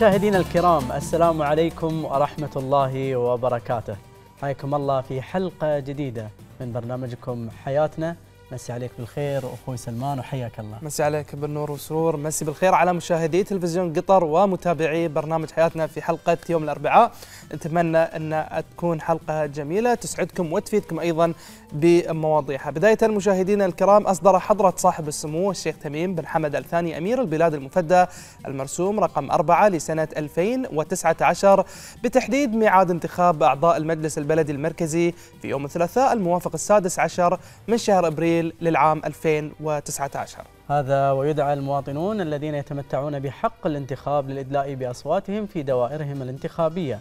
مشاهدينا الكرام السلام عليكم ورحمة الله وبركاته حياكم الله في حلقة جديدة من برنامجكم حياتنا مسي عليك بالخير اخوي سلمان وحياك الله مسي عليك بالنور والسرور مسي بالخير على مشاهدي تلفزيون قطر ومتابعي برنامج حياتنا في حلقه يوم الاربعاء نتمنى ان تكون حلقه جميله تسعدكم وتفيدكم ايضا بمواضيعها بدايه مشاهدينا الكرام اصدر حضره صاحب السمو الشيخ تميم بن حمد الثاني امير البلاد المفدى المرسوم رقم 4 لسنه 2019 بتحديد ميعاد انتخاب اعضاء المجلس البلدي المركزي في يوم الثلاثاء الموافق السادس عشر من شهر ابريل أبريل للعام 2019 هذا ويدعى المواطنون الذين يتمتعون بحق الانتخاب للإدلاء بأصواتهم في دوائرهم الانتخابية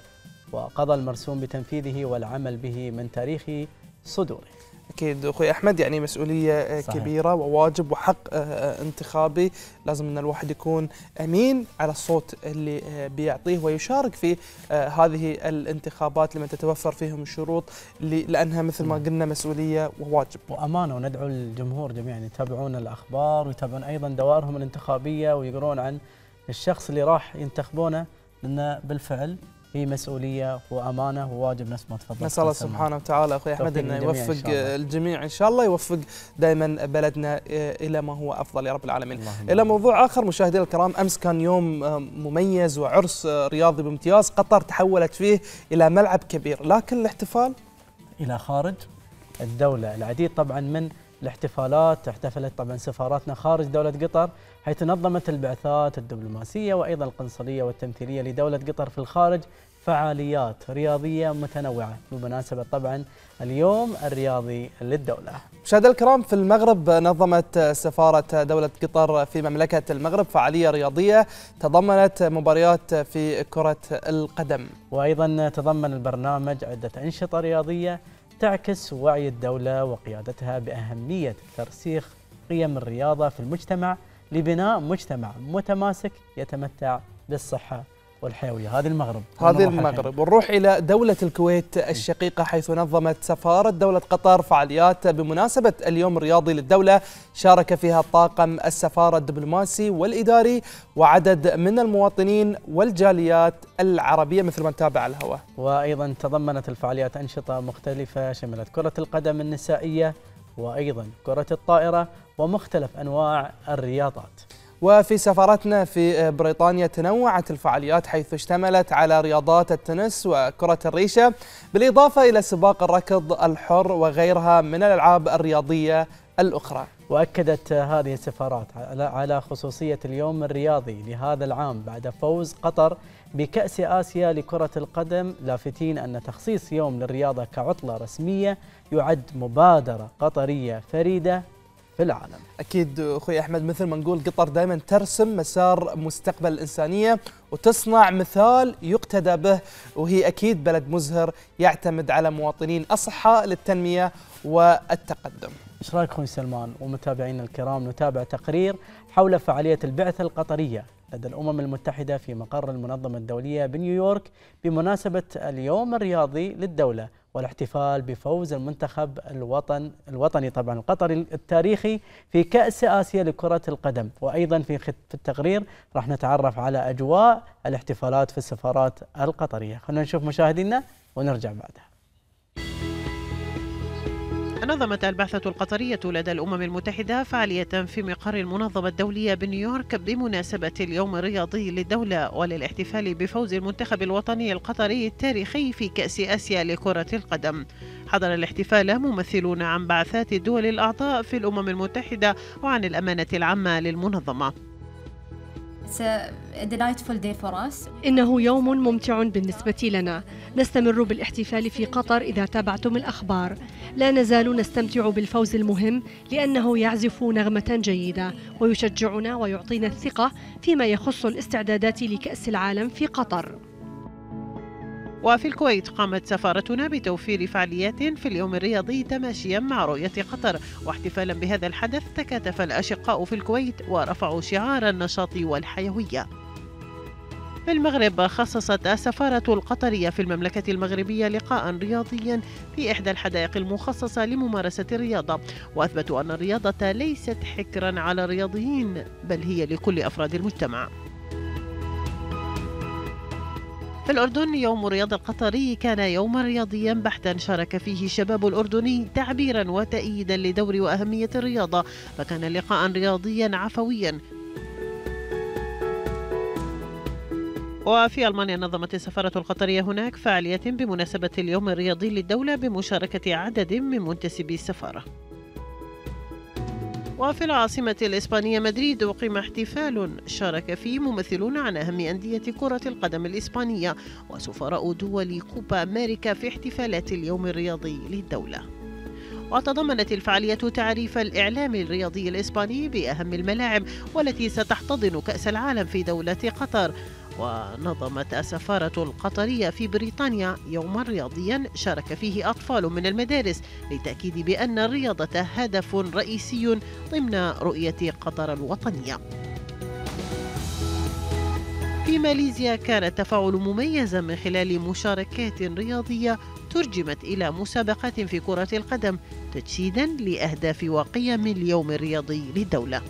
وقضى المرسوم بتنفيذه والعمل به من تاريخ صدوره اكيد اخوي احمد يعني مسؤوليه آه، صحيح. كبيره وواجب وحق آه، آه، انتخابي لازم ان الواحد يكون امين على الصوت اللي بيعطيه ويشارك في هذه الانتخابات لما تتوفر فيهم الشروط لانها مثل ما نعم. قلنا مسؤوليه وواجب وامانه وندعو الجمهور جميعا يتابعون الاخبار ويتابعون ايضا دوائرهم الانتخابيه ويقرون عن الشخص اللي راح ينتخبونه لانه بالفعل في مسؤوليه وامانه وواجب نفس ما تفضلت نسال الله سبحانه وتعالى اخوي احمد انه يوفق إن الجميع ان شاء الله يوفق دائما بلدنا الى ما هو افضل يا رب العالمين الى موضوع اخر مشاهدينا الكرام امس كان يوم آه، مميز وعرس آه، رياضي بامتياز قطر تحولت فيه الى ملعب كبير لكن الاحتفال الى خارج الدوله العديد طبعا من الاحتفالات احتفلت طبعا سفاراتنا خارج دوله قطر حيث نظمت البعثات الدبلوماسية وأيضا القنصلية والتمثيلية لدولة قطر في الخارج فعاليات رياضية متنوعة بمناسبة طبعا اليوم الرياضي للدولة مشاهدينا الكرام في المغرب نظمت سفارة دولة قطر في مملكة المغرب فعالية رياضية تضمنت مباريات في كرة القدم وأيضا تضمن البرنامج عدة أنشطة رياضية تعكس وعي الدولة وقيادتها بأهمية ترسيخ قيم الرياضة في المجتمع لبناء مجتمع متماسك يتمتع بالصحة والحيوية هذه المغرب هذه المغرب ونروح إلى دولة الكويت الشقيقة حيث نظمت سفارة دولة قطر فعاليات بمناسبة اليوم الرياضي للدولة شارك فيها طاقم السفارة الدبلوماسي والإداري وعدد من المواطنين والجاليات العربية مثل ما نتابع على الهواء وأيضا تضمنت الفعاليات أنشطة مختلفة شملت كرة القدم النسائية وأيضا كرة الطائرة ومختلف أنواع الرياضات وفي سفرتنا في بريطانيا تنوعت الفعاليات حيث اشتملت على رياضات التنس وكرة الريشة بالإضافة إلى سباق الركض الحر وغيرها من الألعاب الرياضية الأخرى وأكدت هذه السفارات على خصوصية اليوم الرياضي لهذا العام بعد فوز قطر بكأس آسيا لكرة القدم لافتين أن تخصيص يوم للرياضة كعطلة رسمية يعد مبادرة قطرية فريدة في العالم أكيد أخوي أحمد مثل ما نقول قطر دائما ترسم مسار مستقبل الإنسانية وتصنع مثال يقتدى به وهي أكيد بلد مزهر يعتمد على مواطنين أصحاء للتنمية والتقدم ايش رايك اخوي سلمان ومتابعينا الكرام نتابع تقرير حول فعاليه البعثه القطريه لدى الامم المتحده في مقر المنظمه الدوليه بنيويورك بمناسبه اليوم الرياضي للدوله والاحتفال بفوز المنتخب الوطن الوطني طبعا القطري التاريخي في كأس آسيا لكرة القدم وأيضا في في التقرير راح نتعرف على أجواء الاحتفالات في السفارات القطرية خلينا نشوف مشاهدينا ونرجع بعدها نظمت البعثة القطرية لدى الأمم المتحدة فعالية في مقر المنظمة الدولية بنيويورك بمناسبة اليوم الرياضي للدولة وللاحتفال بفوز المنتخب الوطني القطري التاريخي في كأس آسيا لكرة القدم حضر الاحتفال ممثلون عن بعثات الدول الأعضاء في الأمم المتحدة وعن الأمانة العامة للمنظمة It's a delightful day for us. إنه يوم ممتع بالنسبة لنا نستمر بالاحتفال في قطر إذا تابعتم الأخبار لا نزال نستمتع بالفوز المهم لأنه يعزف نغمة جيدة ويشجعنا ويعطينا الثقة فيما يخص الاستعدادات لكأس العالم في قطر وفي الكويت قامت سفارتنا بتوفير فعاليات في اليوم الرياضي تماشيا مع رؤية قطر واحتفالا بهذا الحدث تكاتف الأشقاء في الكويت ورفعوا شعار النشاط والحيوية في المغرب خصصت السفارة القطرية في المملكة المغربية لقاء رياضيا في إحدى الحدائق المخصصة لممارسة الرياضة وأثبتوا أن الرياضة ليست حكرا على الرياضيين بل هي لكل أفراد المجتمع في الأردن يوم الرياض القطري كان يوما رياضيا بحتا شارك فيه الشباب الأردني تعبيرا وتأييدا لدور وأهمية الرياضة فكان لقاء رياضيا عفويا وفي ألمانيا نظمت السفارة القطرية هناك فعالية بمناسبة اليوم الرياضي للدولة بمشاركة عدد من منتسبي السفارة وفي العاصمة الإسبانية مدريد أقيم احتفال شارك فيه ممثلون عن أهم أندية كرة القدم الإسبانية وسفراء دول كوبا أمريكا في احتفالات اليوم الرياضي للدولة وتضمنت الفعالية تعريف الإعلام الرياضي الإسباني بأهم الملاعب والتي ستحتضن كأس العالم في دولة قطر ونظمت السفارة القطرية في بريطانيا يوما رياضيا شارك فيه أطفال من المدارس للتأكيد بأن الرياضة هدف رئيسي ضمن رؤية قطر الوطنية في ماليزيا كان التفاعل مميزا من خلال مشاركات رياضية ترجمت إلى مسابقات في كرة القدم تجسيدا لأهداف وقيم اليوم الرياضي للدولة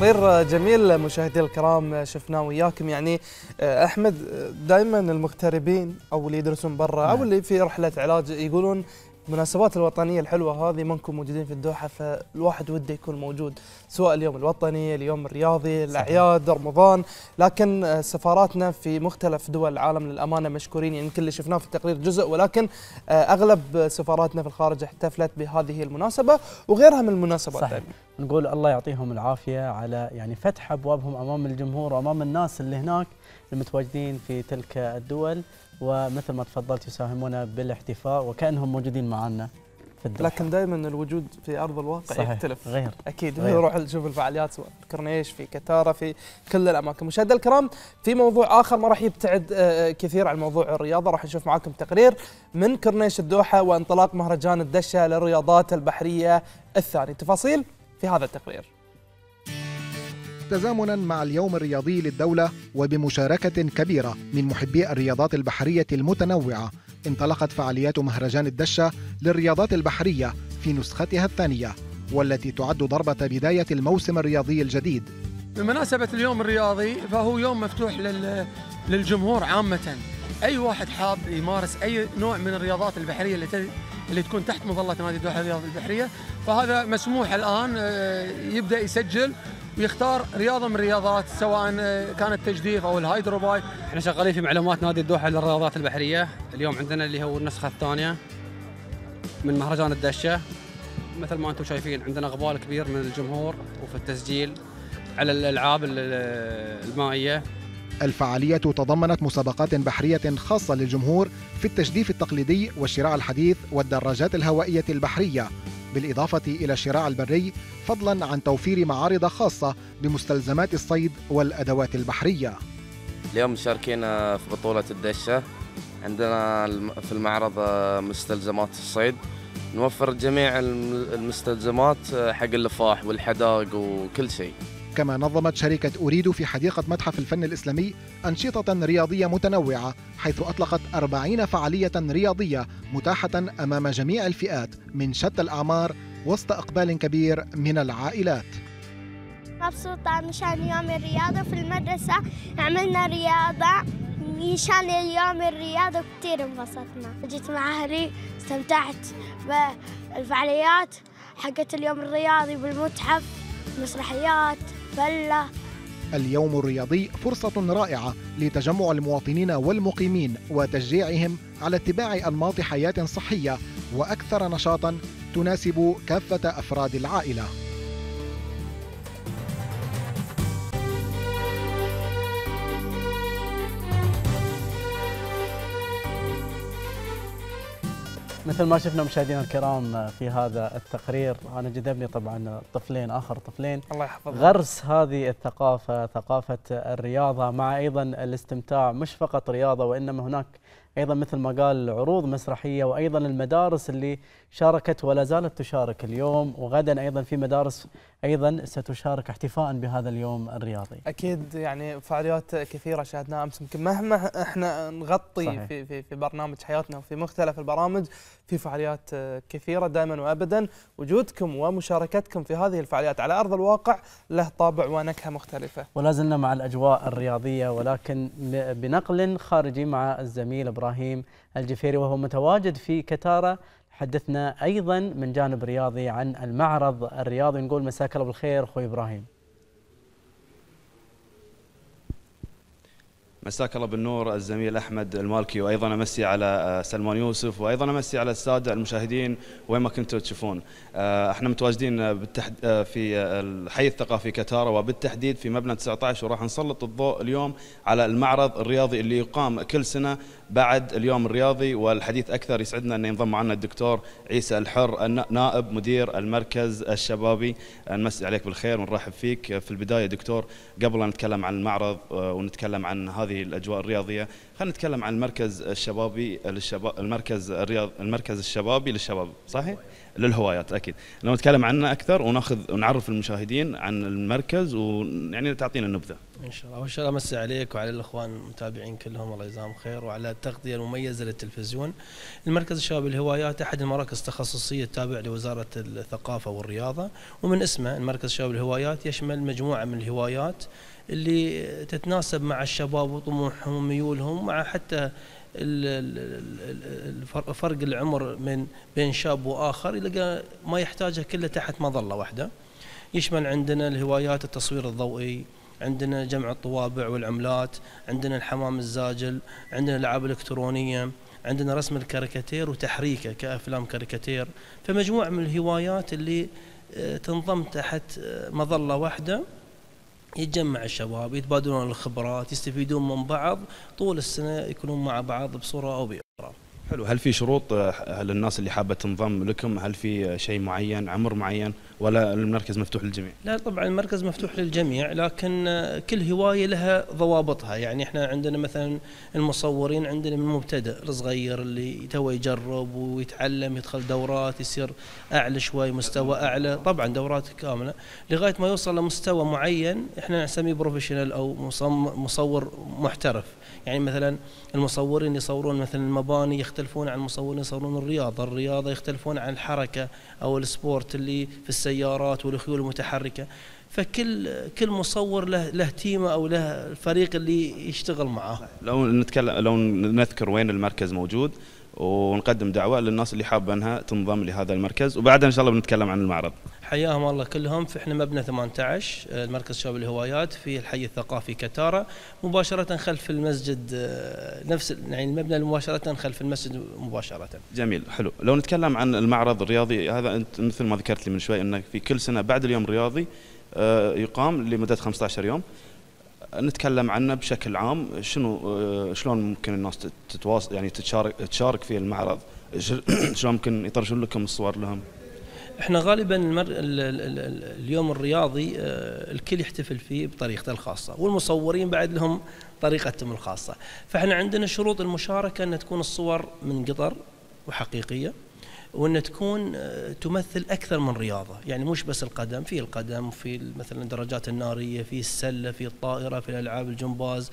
تقرير جميل مشاهدي الكرام شفناه وياكم يعني آه، احمد آه، دائما المغتربين او اللي يدرسون برا او نعم. اللي في رحله علاج يقولون المناسبات الوطنيه الحلوه هذه منكم موجودين في الدوحه فالواحد وده يكون موجود سواء اليوم الوطني اليوم الرياضي الاعياد رمضان لكن آه، سفاراتنا في مختلف دول العالم للامانه مشكورين يعني يمكن كل اللي شفناه في التقرير جزء ولكن آه، اغلب سفاراتنا في الخارج احتفلت بهذه المناسبه وغيرها من المناسبات صحيح. يعني. نقول الله يعطيهم العافيه على يعني فتح ابوابهم امام الجمهور وامام الناس اللي هناك المتواجدين في تلك الدول ومثل ما تفضلت يساهمون بالاحتفاء وكأنهم موجودين معنا في الدوحة. لكن دائما الوجود في ارض الواقع صحيح. يختلف غير اكيد غير. نروح نشوف الفعاليات سواء في كورنيش في كتاره في كل الاماكن مشاهدي الكرام في موضوع اخر ما راح يبتعد آه، آه، كثير عن موضوع الرياضه راح نشوف معاكم تقرير من كورنيش الدوحه وانطلاق مهرجان الدشه للرياضات البحريه الثاني تفاصيل في هذا التقرير تزامنا مع اليوم الرياضي للدولة وبمشاركة كبيرة من محبي الرياضات البحرية المتنوعة انطلقت فعاليات مهرجان الدشة للرياضات البحرية في نسختها الثانية والتي تعد ضربة بداية الموسم الرياضي الجديد بمناسبة اليوم الرياضي فهو يوم مفتوح للجمهور عامة أي واحد حاب يمارس أي نوع من الرياضات البحرية اللي اللي تكون تحت مظله نادي الدوحه الرياض البحريه فهذا مسموح الان آه، يبدا يسجل ويختار رياضه من الرياضات سواء آه، كان التجديف او الهايدرو باي احنا شغالين في معلومات نادي الدوحه للرياضات البحريه اليوم عندنا اللي هو النسخه الثانيه من مهرجان الدشه مثل ما انتم شايفين عندنا اقبال كبير من الجمهور وفي التسجيل على الالعاب المائيه الفعالية تضمنت مسابقات بحرية خاصة للجمهور في التجديف التقليدي والشراع الحديث والدراجات الهوائية البحرية بالإضافة إلى الشراع البري فضلا عن توفير معارض خاصة بمستلزمات الصيد والأدوات البحرية اليوم مشاركين في بطولة الدشة عندنا في المعرض مستلزمات الصيد نوفر جميع المستلزمات حق اللفاح والحدائق وكل شيء كما نظمت شركة أوريدو في حديقة متحف الفن الإسلامي أنشطة رياضية متنوعة حيث أطلقت أربعين فعالية رياضية متاحة أمام جميع الفئات من شتى الأعمار وسط إقبال كبير من العائلات مبسوطة مشان يوم الرياضة في المدرسة عملنا رياضة مشان اليوم الرياضة كثير انبسطنا جيت مع أهلي استمتعت بالفعاليات حقت اليوم الرياضي بالمتحف مسرحيات فله اليوم الرياضي فرصة رائعة لتجمع المواطنين والمقيمين وتشجيعهم على اتباع أنماط حياة صحية وأكثر نشاطا تناسب كافة أفراد العائلة مثل ما شفنا مشاهدينا الكرام في هذا التقرير انا جذبني طبعا طفلين اخر طفلين الله يحفظهم غرس هذه الثقافه ثقافه الرياضه مع ايضا الاستمتاع مش فقط رياضه وانما هناك ايضا مثل ما قال عروض مسرحيه وايضا المدارس اللي شاركت ولا زالت تشارك اليوم وغدا ايضا في مدارس ايضا ستشارك احتفاء بهذا اليوم الرياضي. اكيد يعني فعاليات كثيره شاهدناها امس يمكن مهما احنا نغطي صحيح. في في في برنامج حياتنا وفي مختلف البرامج في فعاليات كثيره دائما وابدا وجودكم ومشاركتكم في هذه الفعاليات على ارض الواقع له طابع ونكهه مختلفه. ولا زلنا مع الاجواء الرياضيه ولكن بنقل خارجي مع الزميل ابراهيم الجفيري وهو متواجد في كتاره حدثنا ايضا من جانب رياضي عن المعرض الرياضي نقول مساك الله بالخير اخوي ابراهيم. مساك الله بالنور الزميل احمد المالكي وايضا امسي على آه، سلمان يوسف وايضا امسي على الساده المشاهدين وين ما كنتوا تشوفون آه، احنا متواجدين آه، بالتحد في الحي الثقافي كتاره وبالتحديد في مبنى 19 وراح نسلط الضوء اليوم على المعرض الرياضي اللي يقام كل سنه بعد اليوم الرياضي والحديث أكثر يسعدنا أن ينضم معنا الدكتور عيسى الحر نائب مدير المركز الشبابي نمسي عليك بالخير ونرحب فيك في البداية دكتور قبل أن نتكلم عن المعرض آه، ونتكلم عن هذه الأجواء الرياضية خلينا نتكلم عن المركز الشبابي للشباب المركز الرياض المركز الشبابي للشباب صحيح؟ للهوايات اكيد لو نتكلم عنه اكثر وناخذ ونعرف المشاهدين عن المركز ويعني تعطينا نبذه ان شاء الله اول شيء امسي عليك وعلى الاخوان المتابعين كلهم الله يجزاهم خير وعلى التغطيه المميزه للتلفزيون المركز الشباب الهوايات احد المراكز التخصصيه التابعه لوزاره الثقافه والرياضه ومن اسمه المركز الشباب الهوايات يشمل مجموعه من الهوايات اللي تتناسب مع الشباب وطموحهم وميولهم مع حتى فرق العمر من بين شاب واخر يلقى ما يحتاجه كله تحت مظله واحده يشمل عندنا الهوايات التصوير الضوئي عندنا جمع الطوابع والعملات عندنا الحمام الزاجل عندنا العاب الالكترونيه عندنا رسم الكاريكاتير وتحريكه كافلام كاريكاتير فمجموعه من الهوايات اللي آه، تنضم تحت آه، مظله واحده يتجمع الشباب يتبادلون الخبرات يستفيدون من بعض طول السنة يكونون مع بعض بصورة أو بأخرى حلو هل في شروط آه، للناس اللي حابه تنضم لكم هل في شيء معين عمر معين ولا المركز مفتوح للجميع لا طبعا المركز مفتوح للجميع لكن آه، كل هوايه لها ضوابطها يعني احنا عندنا مثلا المصورين عندنا من المبتدئ الصغير اللي توه يجرب ويتعلم يدخل دورات يصير اعلى شوي مستوى اعلى طبعا دورات كامله لغايه ما يوصل لمستوى معين احنا نسميه بروفيشنال او مصور محترف يعني مثلا المصورين يصورون مثلا المباني يختلفون عن المصورين يصورون الرياضة الرياضة يختلفون عن الحركة أو السبورت اللي في السيارات والخيول المتحركة فكل كل مصور له له تيمه او له الفريق اللي يشتغل معاه. لو نتكلم لو نذكر وين المركز موجود ونقدم دعوه للناس اللي حابه انها تنضم لهذا المركز وبعدها ان شاء الله بنتكلم عن المعرض. حياهم الله كلهم في احنا مبنى 18 المركز آه، شباب الهوايات في الحي الثقافي كتاره مباشره خلف المسجد آه، نفس يعني المبنى مباشره خلف المسجد مباشره. جميل حلو، لو نتكلم عن المعرض الرياضي هذا انت مثل ما ذكرت لي من شوي انك في كل سنه بعد اليوم الرياضي آه، يقام لمده 15 يوم. نتكلم عنه بشكل عام شنو شلون ممكن الناس تتواصل يعني تشارك تشارك في المعرض؟ شلون ممكن يطرشون لكم الصور لهم؟ احنا غالبا المر... اليوم الرياضي آه، الكل يحتفل فيه بطريقته الخاصه والمصورين بعد لهم طريقتهم الخاصه فاحنا عندنا شروط المشاركه ان تكون الصور من قطر وحقيقيه وان تكون آه، تمثل اكثر من رياضه يعني مش بس القدم في القدم في مثلا الدراجات الناريه في السله في الطائره في الالعاب الجمباز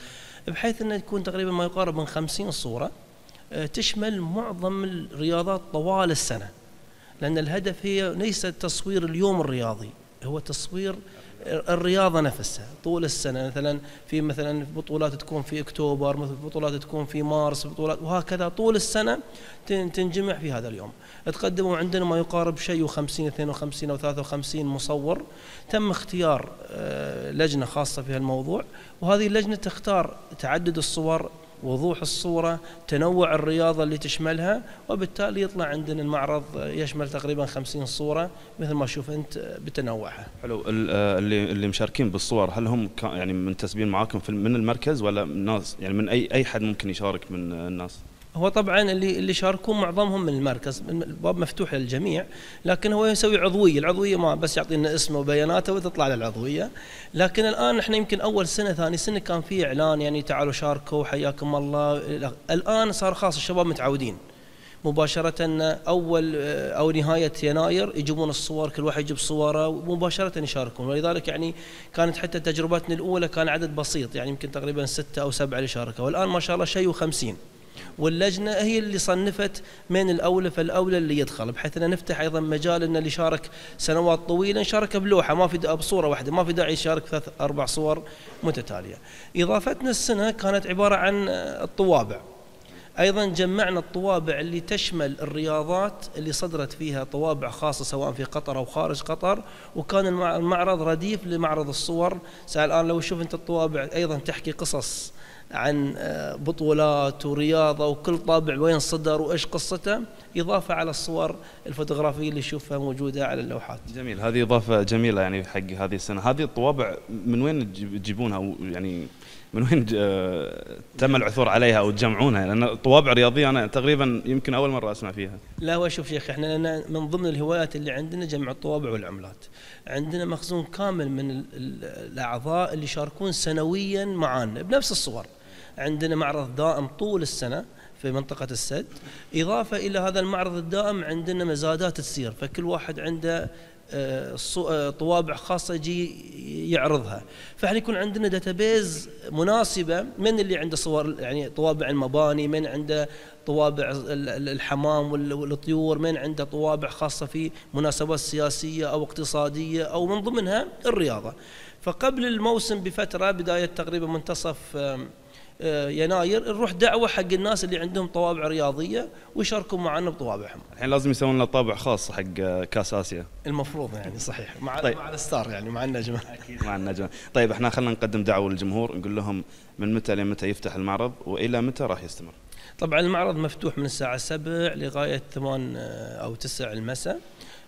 بحيث انه تكون تقريبا ما يقارب من 50 صوره آه، تشمل معظم الرياضات طوال السنه لأن الهدف هي ليس تصوير اليوم الرياضي هو تصوير الرياضه نفسها طول السنه مثلا في مثلا بطولات تكون في اكتوبر مثل بطولات تكون في مارس بطولات وهكذا طول السنه تنجمع في هذا اليوم تقدموا عندنا ما يقارب شيء و50 52 او 53 مصور تم اختيار آه، لجنه خاصه في هالموضوع وهذه اللجنه تختار تعدد الصور وضوح الصورة تنوع الرياضة اللي تشملها وبالتالي يطلع عندنا المعرض يشمل تقريبا خمسين صورة مثل ما شوف أنت بتنوعها حلو آه، اللي اللي مشاركين بالصور هل هم يعني منتسبين معاكم من المركز ولا من ناس يعني من أي أي حد ممكن يشارك من الناس هو طبعا اللي اللي شاركون معظمهم من المركز الباب مفتوح للجميع لكن هو يسوي عضويه العضويه ما بس يعطينا اسمه وبياناته وتطلع له العضويه لكن الان احنا يمكن اول سنه ثاني سنه كان في اعلان يعني تعالوا شاركوا حياكم الله الان صار خاص الشباب متعودين مباشرة أول أو نهاية يناير يجيبون الصور كل واحد يجيب صوره ومباشرة يشاركون ولذلك يعني كانت حتى تجربتنا الأولى كان عدد بسيط يعني يمكن تقريبا ستة أو سبعة اللي شاركوا والآن ما شاء الله شيء وخمسين واللجنة هي اللي صنفت من الأولى فالأولى اللي يدخل بحيث أن نفتح أيضا مجال أن اللي شارك سنوات طويلة شارك بلوحة ما في بصورة واحدة ما في داعي يشارك ثلاث أربع صور متتالية إضافتنا السنة كانت عبارة عن آه، الطوابع ايضا جمعنا الطوابع اللي تشمل الرياضات اللي صدرت فيها طوابع خاصه سواء في قطر او خارج قطر وكان المعرض رديف لمعرض الصور الان لو تشوف انت الطوابع ايضا تحكي قصص عن آه، بطولات ورياضة وكل طابع وين صدر وإيش قصته إضافة على الصور الفوتوغرافية اللي نشوفها موجودة على اللوحات جميل هذه إضافة جميلة يعني حق هذه السنة هذه الطوابع من وين تجيبونها يعني من وين آه، تم العثور عليها او تجمعونها لان طوابع رياضيه انا تقريبا يمكن اول مره اسمع فيها. لا هو شوف شيخ احنا لنا من ضمن الهوايات اللي عندنا جمع الطوابع والعملات. عندنا مخزون كامل من الاعضاء اللي يشاركون سنويا معانا بنفس الصور. عندنا معرض دائم طول السنة في منطقة السد إضافة إلى هذا المعرض الدائم عندنا مزادات تسير فكل واحد عنده آه، آه، طوابع خاصة يجي يعرضها فاحنا يكون عندنا داتابيز مناسبة من اللي عنده صور يعني طوابع المباني من عنده طوابع الحمام والطيور من عنده طوابع خاصة في مناسبات سياسية أو اقتصادية أو من ضمنها الرياضة فقبل الموسم بفترة بداية تقريبا منتصف آه، يناير نروح دعوه حق الناس اللي عندهم طوابع رياضيه ويشاركوا معنا بطوابعهم. الحين لازم يسوون لنا طابع خاص حق آه، كاس اسيا. المفروض يعني صحيح مع طيب. مع الستار يعني مع النجمه. اكيد مع النجمه. طيب احنا خلينا نقدم دعوه للجمهور نقول لهم من متى لمتى يفتح المعرض والى متى راح يستمر. طبعا المعرض مفتوح من الساعه 7 لغايه 8 آه، او 9 المساء.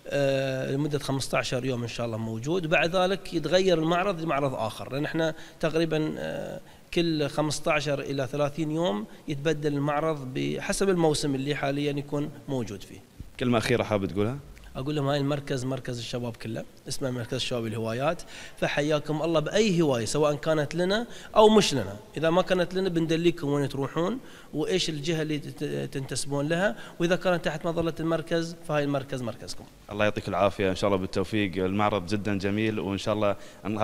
آه، لمده 15 يوم ان شاء الله موجود وبعد ذلك يتغير المعرض لمعرض اخر لان احنا تقريبا آه، كل 15 الى 30 يوم يتبدل المعرض بحسب الموسم اللي حاليا يكون موجود فيه. كلمه اخيره حابب تقولها؟ اقول لهم هاي المركز مركز الشباب كله اسمه مركز الشباب الهوايات فحياكم الله باي هوايه سواء كانت لنا او مش لنا اذا ما كانت لنا بندليكم وين تروحون وايش الجهه اللي تنتسبون لها واذا كانت تحت مظله المركز فهاي المركز مركزكم الله يعطيك العافيه ان شاء الله بالتوفيق المعرض جدا جميل وان شاء الله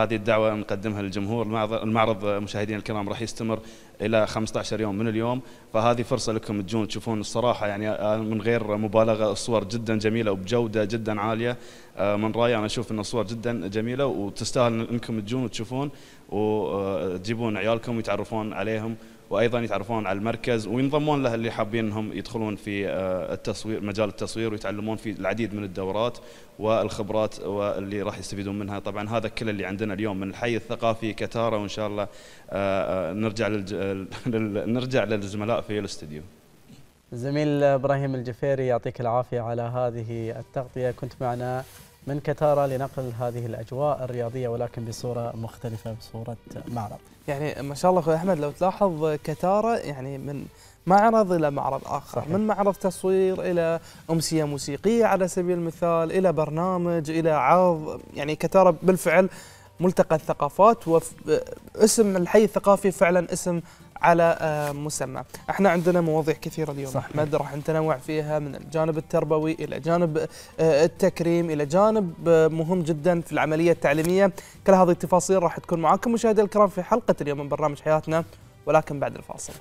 هذه الدعوه نقدمها للجمهور المعرض مشاهدينا الكرام راح يستمر الى 15 يوم من اليوم فهذه فرصه لكم تجون تشوفون الصراحه يعني آه، من غير مبالغه الصور جدا جميله وبجوده جدا عاليه آه، من رايي انا اشوف ان صور جدا جميله وتستاهل انكم تجون وتشوفون وتجيبون عيالكم يتعرفون عليهم وايضا يتعرفون على المركز وينضمون له اللي حابين انهم يدخلون في آه، التصوير مجال التصوير ويتعلمون في العديد من الدورات والخبرات واللي راح يستفيدون منها طبعا هذا كل اللي عندنا اليوم من الحي الثقافي كتاره وان شاء الله آه، نرجع نرجع للزملاء في الاستديو زميل ابراهيم الجفيري يعطيك العافيه على هذه التغطيه كنت معنا من كتارة لنقل هذه الأجواء الرياضية ولكن بصورة مختلفة بصورة معرض يعني ما شاء الله أخوي أحمد لو تلاحظ كتارة يعني من معرض إلى معرض آخر صحيح. من معرض تصوير إلى أمسية موسيقية على سبيل المثال إلى برنامج إلى عرض يعني كتارة بالفعل ملتقى الثقافات واسم الحي الثقافي فعلا اسم على آه، مسمى احنا عندنا مواضيع كثيرة اليوم صحيح. أحمد راح نتنوع فيها من الجانب التربوي إلى جانب آه، التكريم إلى جانب آه، مهم جدا في العملية التعليمية كل هذه التفاصيل راح تكون معاكم مشاهدي الكرام في حلقة اليوم من برنامج حياتنا ولكن بعد الفاصل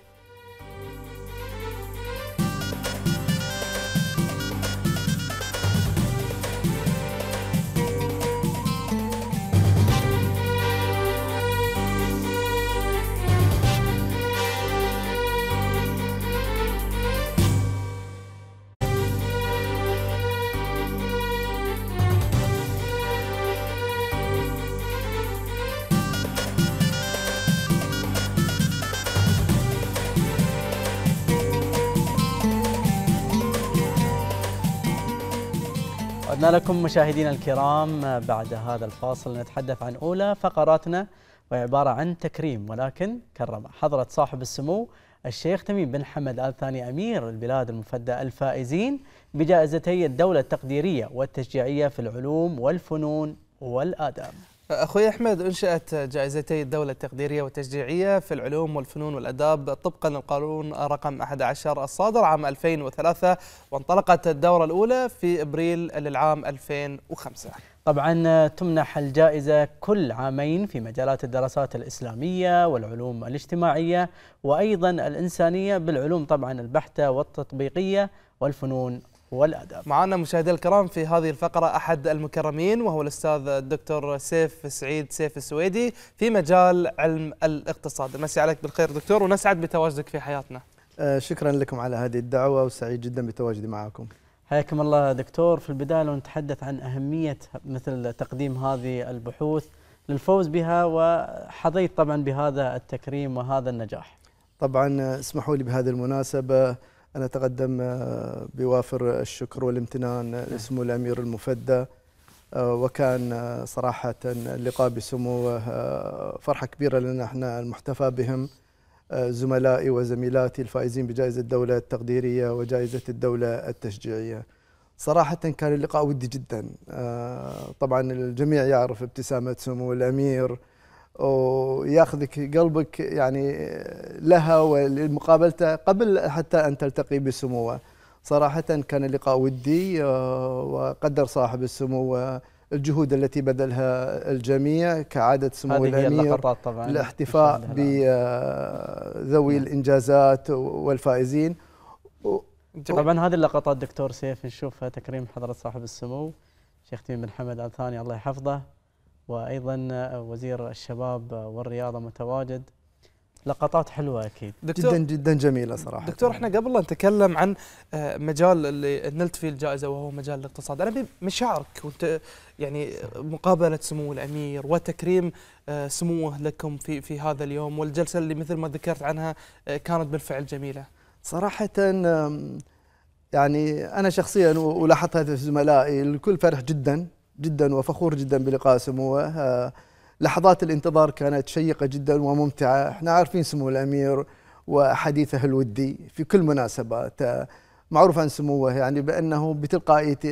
لكم مشاهدينا الكرام بعد هذا الفاصل نتحدث عن أولى فقراتنا وهي عبارة عن تكريم ولكن كرم حضرة صاحب السمو الشيخ تميم بن حمد آل ثاني أمير البلاد المفدى الفائزين بجائزتي الدولة التقديرية والتشجيعية في العلوم والفنون والآداب أخوي أحمد أنشأت جائزتي الدولة التقديرية والتشجيعية في العلوم والفنون والأداب طبقا للقانون رقم 11 الصادر عام 2003 وانطلقت الدورة الأولى في إبريل للعام 2005 طبعا آه، تمنح الجائزة كل عامين في مجالات الدراسات الإسلامية والعلوم الاجتماعية وأيضا الإنسانية بالعلوم طبعا البحتة والتطبيقية والفنون والآداب معنا مشاهدي الكرام في هذه الفقرة أحد المكرمين وهو الأستاذ الدكتور سيف سعيد سيف السويدي في مجال علم الاقتصاد مسي عليك بالخير دكتور ونسعد بتواجدك في حياتنا آه، شكرا لكم على هذه الدعوة وسعيد جدا بتواجدي معكم حياكم الله دكتور في البداية لو نتحدث عن أهمية مثل تقديم هذه البحوث للفوز بها وحظيت طبعا بهذا التكريم وهذا النجاح طبعا آه، اسمحوا لي بهذه المناسبة أنا أتقدم آه، بوافر الشكر والامتنان نعم. لسمو الأمير المفدى آه، وكان آه، صراحة اللقاء بسموه فرحة كبيرة لنا احنا المحتفى بهم زملائي وزميلاتي الفائزين بجائزة الدولة التقديرية وجائزة الدولة التشجيعية صراحة كان اللقاء ودي جدا طبعا الجميع يعرف ابتسامة سمو الأمير وياخذك قلبك يعني لها ولمقابلته قبل حتى ان تلتقي بسموه صراحه كان اللقاء ودي آه، وقدر صاحب السمو الجهود التي بذلها الجميع كعادة سمو هذه الأمير طبعا الاحتفاء بذوي نعم. الإنجازات والفائزين طبعا هذه اللقطات دكتور سيف نشوفها تكريم حضرة صاحب السمو شيخ تيم بن حمد آل ثاني الله يحفظه وايضا وزير الشباب والرياضه متواجد لقطات حلوه اكيد دكتور جدا جدا جميله صراحه دكتور احنا قبل لا نتكلم عن آه، مجال اللي نلت فيه الجائزه وهو مجال الاقتصاد انا مشاعرك وانت يعني مقابله سمو الامير وتكريم آه، سموه لكم في في هذا اليوم والجلسه اللي مثل ما ذكرت عنها آه، كانت بالفعل جميله صراحه يعني انا شخصيا ولاحظت هذا في زملائي الكل فرح جدا جدا وفخور جدا بلقاء سموه آه، لحظات الانتظار كانت شيقة جدا وممتعة احنا عارفين سمو الأمير وحديثه الودي في كل مناسبات آه، معروف عن سموه يعني بأنه بتلقائيته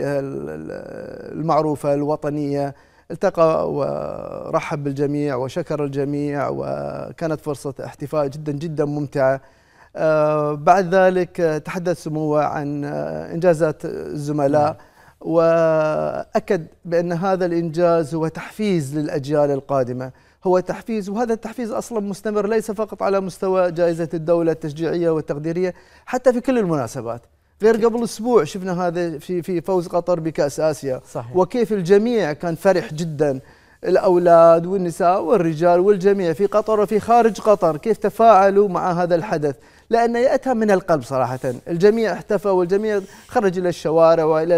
المعروفة الوطنية التقى ورحب بالجميع وشكر الجميع وكانت فرصة احتفاء جدا جدا ممتعة آه، بعد ذلك تحدث سموه عن إنجازات الزملاء واكد بان هذا الانجاز هو تحفيز للاجيال القادمه هو تحفيز وهذا التحفيز اصلا مستمر ليس فقط على مستوى جائزه الدوله التشجيعيه والتقديريه حتى في كل المناسبات غير قبل اسبوع شفنا هذا في في فوز قطر بكاس اسيا صحيح. وكيف الجميع كان فرح جدا الاولاد والنساء والرجال والجميع في قطر وفي خارج قطر كيف تفاعلوا مع هذا الحدث لأنه يأتى من القلب صراحة الجميع احتفى والجميع خرج إلى الشوارع وإلى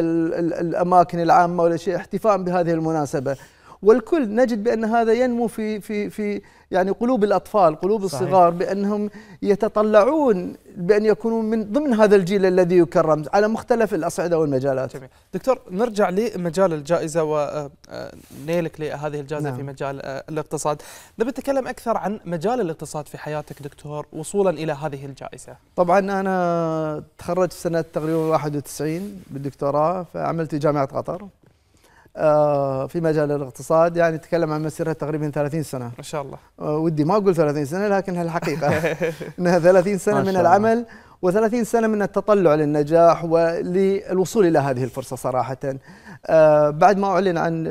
الأماكن العامة والأشياء احتفاء بهذه المناسبة والكل نجد بأن هذا ينمو في في في يعني قلوب الأطفال قلوب صحيح. الصغار بأنهم يتطلعون بأن يكونوا من ضمن هذا الجيل الذي يكرم على مختلف الأصعدة والمجالات جميل. دكتور نرجع لمجال الجائزة ونيلك آه، آه، لهذه الجائزة نعم. في مجال آه، الاقتصاد نبي نتكلم أكثر عن مجال الاقتصاد في حياتك دكتور وصولا إلى هذه الجائزة طبعا أنا تخرجت سنة تقريبا 91 بالدكتوراه فعملت جامعة قطر آه، في مجال الاقتصاد يعني نتكلم عن مسيرها تقريبا 30 سنه ما شاء الله آه، ودي ما اقول 30 سنه لكنها الحقيقه انها 30 سنه من العمل و30 سنه من التطلع للنجاح وللوصول الى هذه الفرصه صراحه آه، بعد ما اعلن عن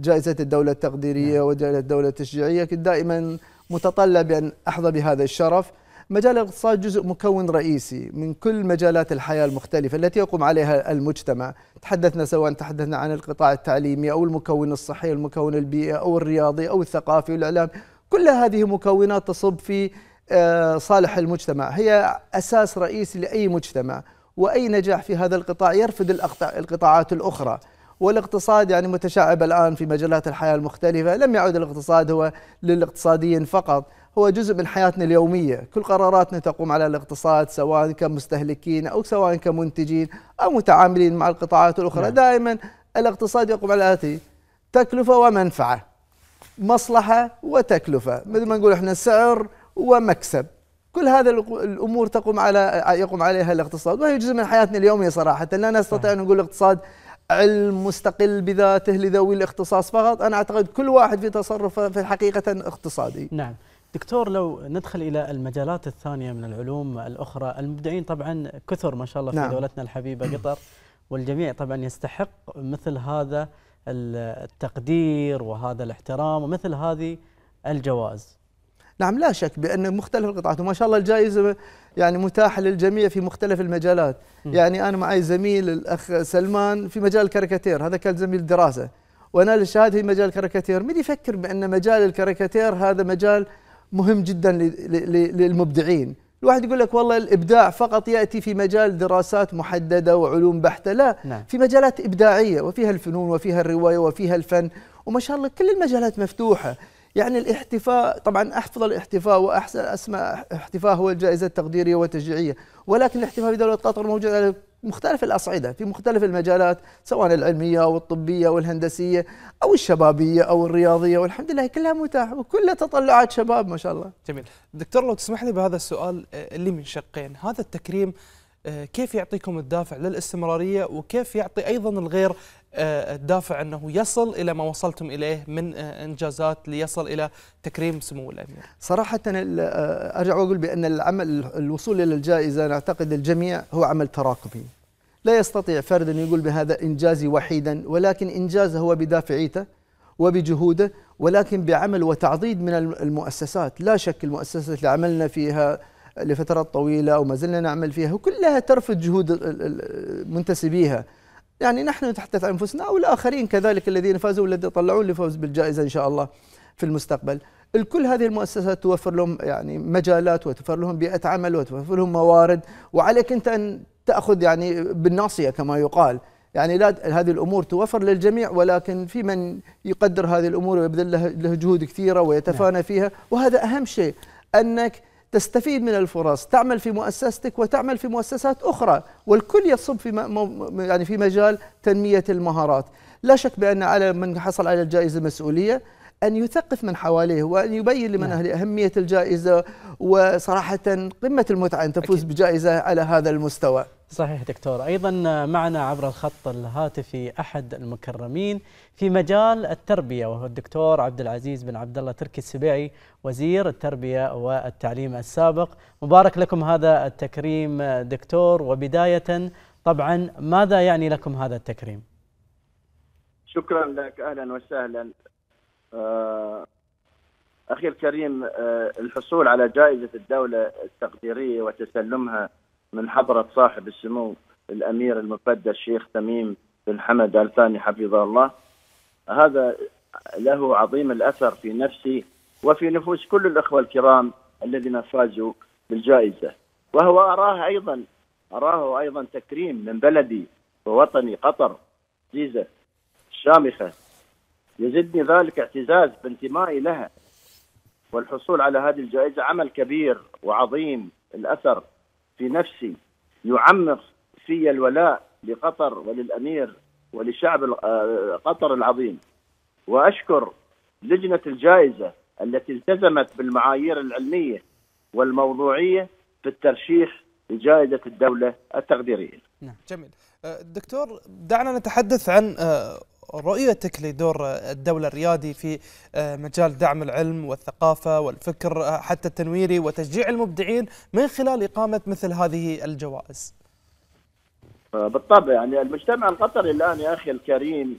جائزه الدوله التقديريه نعم. وجائزه الدوله التشجيعيه كنت دائما متطلع بان احظى بهذا الشرف مجال الاقتصاد جزء مكون رئيسي من كل مجالات الحياة المختلفة التي يقوم عليها المجتمع تحدثنا سواء تحدثنا عن القطاع التعليمي أو المكون الصحي أو المكون البيئي أو الرياضي أو الثقافي والإعلام كل هذه مكونات تصب في آه، صالح المجتمع هي أساس رئيسي لأي مجتمع وأي نجاح في هذا القطاع يرفد القطاعات الأخرى والاقتصاد يعني متشعب الآن في مجالات الحياة المختلفة لم يعد الاقتصاد هو للاقتصاديين فقط هو جزء من حياتنا اليومية كل قراراتنا تقوم على الاقتصاد سواء كمستهلكين أو سواء كمنتجين أو متعاملين مع القطاعات الأخرى نعم. دائما الاقتصاد يقوم على الآتي تكلفة ومنفعة مصلحة وتكلفة مثل ما نقول احنا سعر ومكسب كل هذا الامور تقوم على يقوم عليها الاقتصاد وهي جزء من حياتنا اليوميه صراحه لا نستطيع ان نقول الاقتصاد علم مستقل بذاته لذوي الاختصاص فقط انا اعتقد كل واحد في تصرفه في حقيقه اقتصادي نعم دكتور لو ندخل الى المجالات الثانيه من العلوم الاخرى، المبدعين طبعا كثر ما شاء الله في نعم. دولتنا الحبيبه قطر والجميع طبعا يستحق مثل هذا التقدير وهذا الاحترام ومثل هذه الجوائز. نعم لا شك بان مختلف القطاعات وما شاء الله الجائزه يعني متاحه للجميع في مختلف المجالات، م. يعني انا معي زميل الاخ سلمان في مجال الكاريكاتير، هذا كان زميل دراسه ونال الشهاده في مجال الكاريكاتير، من يفكر بان مجال الكاريكاتير هذا مجال مهم جدا للمبدعين الواحد يقول لك والله الابداع فقط ياتي في مجال دراسات محدده وعلوم بحته لا نعم. في مجالات ابداعيه وفيها الفنون وفيها الروايه وفيها الفن وما شاء الله كل المجالات مفتوحه يعني الاحتفاء طبعا احفظ الاحتفاء واحسن اسماء احتفاء هو الجائزه التقديريه والتشجيعيه ولكن الاحتفاء بدوله قطر موجود على مختلف الأصعدة في مختلف المجالات سواء العلمية أو الطبية أو الهندسية أو الشبابية أو الرياضية والحمد لله كلها متاحة وكلها تطلعات شباب ما شاء الله جميل دكتور لو تسمح لي بهذا السؤال آه، اللي من شقين هذا التكريم آه، كيف يعطيكم الدافع للاستمرارية وكيف يعطي أيضا الغير آه، الدافع أنه يصل إلى ما وصلتم إليه من آه، إنجازات ليصل إلى تكريم سمو الأمير صراحة آه، أرجع وأقول بأن العمل الوصول إلى الجائزة نعتقد الجميع هو عمل تراكمي لا يستطيع فرد أن يقول بهذا إنجازي وحيدا ولكن إنجازه هو بدافعيته وبجهوده ولكن بعمل وتعضيد من المؤسسات لا شك المؤسسات اللي عملنا فيها لفترات طويلة وما زلنا نعمل فيها وكلها ترفض جهود منتسبيها يعني نحن نتحدث عن أنفسنا او الاخرين كذلك الذين فازوا والذين يطلعون لفوز بالجائزة إن شاء الله في المستقبل الكل هذه المؤسسات توفر لهم يعني مجالات وتوفر لهم بيئة عمل وتوفر لهم موارد وعليك أنت أن تأخذ يعني بالناصية كما يقال يعني لا هذه الامور توفر للجميع ولكن في من يقدر هذه الامور ويبذل له جهود كثيره ويتفانى نعم. فيها وهذا اهم شيء انك تستفيد من الفرص تعمل في مؤسستك وتعمل في مؤسسات أخرى والكل يصب في يعني في مجال تنمية المهارات لا شك بأن على من حصل على الجائزة مسؤوليه أن يثقف من حواليه وأن يبين لمن نعم. أهله أهمية الجائزة وصراحة قمة المتعة أن تفوز أكيد. بجائزة على هذا المستوى صحيح دكتور أيضا معنا عبر الخط الهاتفي أحد المكرمين في مجال التربية وهو الدكتور عبد العزيز بن عبد الله تركي السبيعي وزير التربية والتعليم السابق مبارك لكم هذا التكريم دكتور وبداية طبعا ماذا يعني لكم هذا التكريم شكرا لك أهلا وسهلا آه، أخي الكريم آه، الحصول على جائزة الدولة التقديرية وتسلمها من حضرة صاحب السمو الأمير المفدى الشيخ تميم بن حمد آل ثاني حفظه الله هذا له عظيم الأثر في نفسي وفي نفوس كل الأخوة الكرام الذين فازوا بالجائزة وهو أراه أيضا أراه أيضا تكريم من بلدي ووطني قطر جيزة الشامخة يزدني ذلك اعتزاز بانتمائي لها والحصول على هذه الجائزة عمل كبير وعظيم الأثر في نفسي يعمق في الولاء لقطر وللامير ولشعب آه، قطر العظيم واشكر لجنه الجائزه التي التزمت بالمعايير العلميه والموضوعيه في الترشيح لجائزه الدوله التقديريه. نعم جميل. آه، دكتور دعنا نتحدث عن آه، رؤيتك لدور الدولة الريادي في آه، مجال دعم العلم والثقافة والفكر آه، حتى التنويري وتشجيع المبدعين من خلال إقامة مثل هذه الجوائز آه، بالطبع يعني المجتمع القطري الآن يا أخي الكريم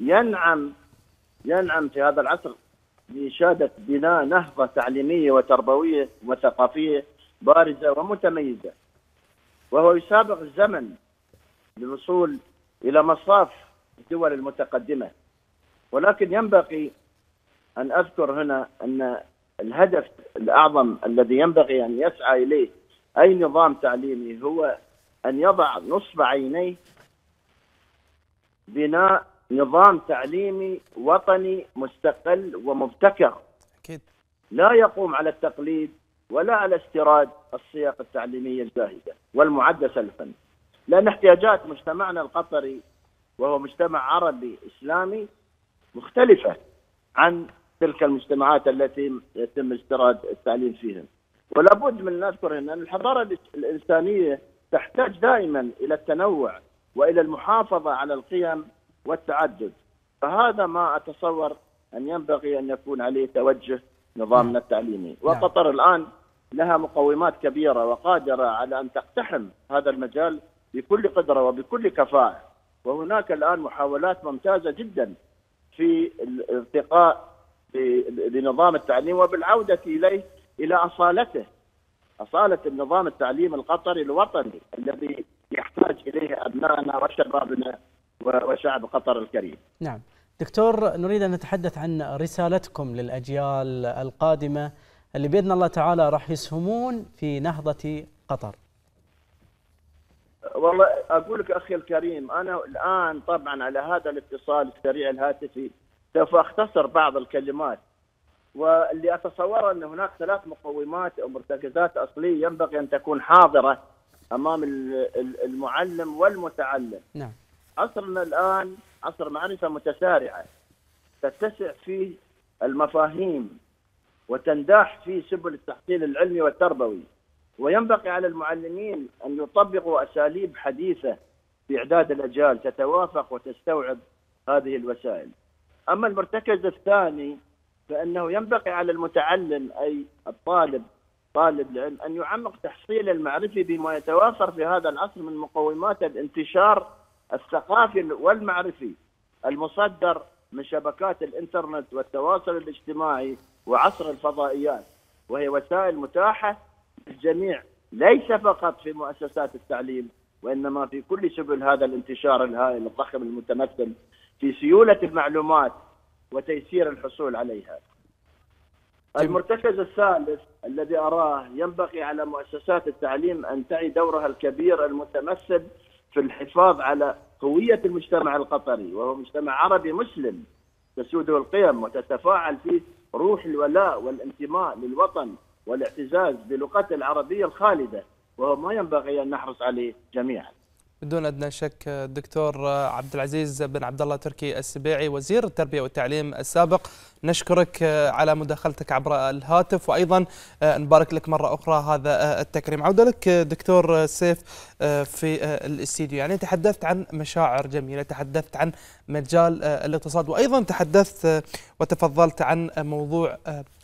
ينعم ينعم في هذا العصر بإشادة بناء نهضة تعليمية وتربوية وثقافية بارزة ومتميزة وهو يسابق الزمن للوصول إلى مصاف الدول المتقدمة ولكن ينبغي أن أذكر هنا أن الهدف الأعظم الذي ينبغي أن يسعى إليه أي نظام تعليمي هو أن يضع نصب عينيه بناء نظام تعليمي وطني مستقل ومبتكر أكيد. لا يقوم على التقليد ولا على استيراد السياق التعليمية الزاهده والمعدسة الفن لأن احتياجات مجتمعنا القطري وهو مجتمع عربي اسلامي مختلفه عن تلك المجتمعات التي يتم استيراد التعليم فيها ولا بد من نذكر ان الحضاره الانسانيه تحتاج دائما الى التنوع والى المحافظه على القيم والتعدد فهذا ما اتصور ان ينبغي ان يكون عليه توجه نظامنا نعم. التعليمي نعم. وقطر الان لها مقومات كبيره وقادره على ان تقتحم هذا المجال بكل قدره وبكل كفاءه وهناك الان محاولات ممتازه جدا في الارتقاء لنظام التعليم وبالعوده اليه الى اصالته اصاله النظام التعليم القطري الوطني الذي يحتاج اليه ابنائنا وشبابنا وشعب قطر الكريم. نعم. دكتور نريد ان نتحدث عن رسالتكم للاجيال القادمه اللي باذن الله تعالى راح يسهمون في نهضه قطر. والله اقول لك اخي الكريم انا الان طبعا على هذا الاتصال السريع الهاتفي سوف اختصر بعض الكلمات واللي اتصور ان هناك ثلاث مقومات او مرتكزات اصليه ينبغي ان تكون حاضره امام المعلم والمتعلم. نعم. عصرنا الان عصر معرفه متسارعه تتسع فيه المفاهيم وتنداح فيه سبل التحصيل العلمي والتربوي. وينبغي على المعلمين أن يطبقوا أساليب حديثة في إعداد الأجيال تتوافق وتستوعب هذه الوسائل أما المرتكز الثاني فأنه ينبغي على المتعلم أي الطالب طالب العلم أن يعمق تحصيل المعرفي بما يتوافر في هذا العصر من مقومات الانتشار الثقافي والمعرفي المصدر من شبكات الانترنت والتواصل الاجتماعي وعصر الفضائيات وهي وسائل متاحة الجميع ليس فقط في مؤسسات التعليم وانما في كل سبل هذا الانتشار الهائل الضخم المتمثل في سيوله المعلومات وتيسير الحصول عليها. المرتكز الثالث الذي اراه ينبغي على مؤسسات التعليم ان تعي دورها الكبير المتمثل في الحفاظ على هويه المجتمع القطري وهو مجتمع عربي مسلم تسوده القيم وتتفاعل فيه روح الولاء والانتماء للوطن والاعتزاز بلغته العربية الخالدة وهو ما ينبغي أن نحرص عليه جميعا بدون ادنى شك الدكتور عبد العزيز بن عبد الله تركي السبيعي وزير التربيه والتعليم السابق نشكرك على مداخلتك عبر الهاتف وايضا نبارك لك مره اخرى هذا التكريم عوده لك دكتور سيف في الاستديو يعني تحدثت عن مشاعر جميله تحدثت عن مجال الاقتصاد وايضا تحدثت وتفضلت عن موضوع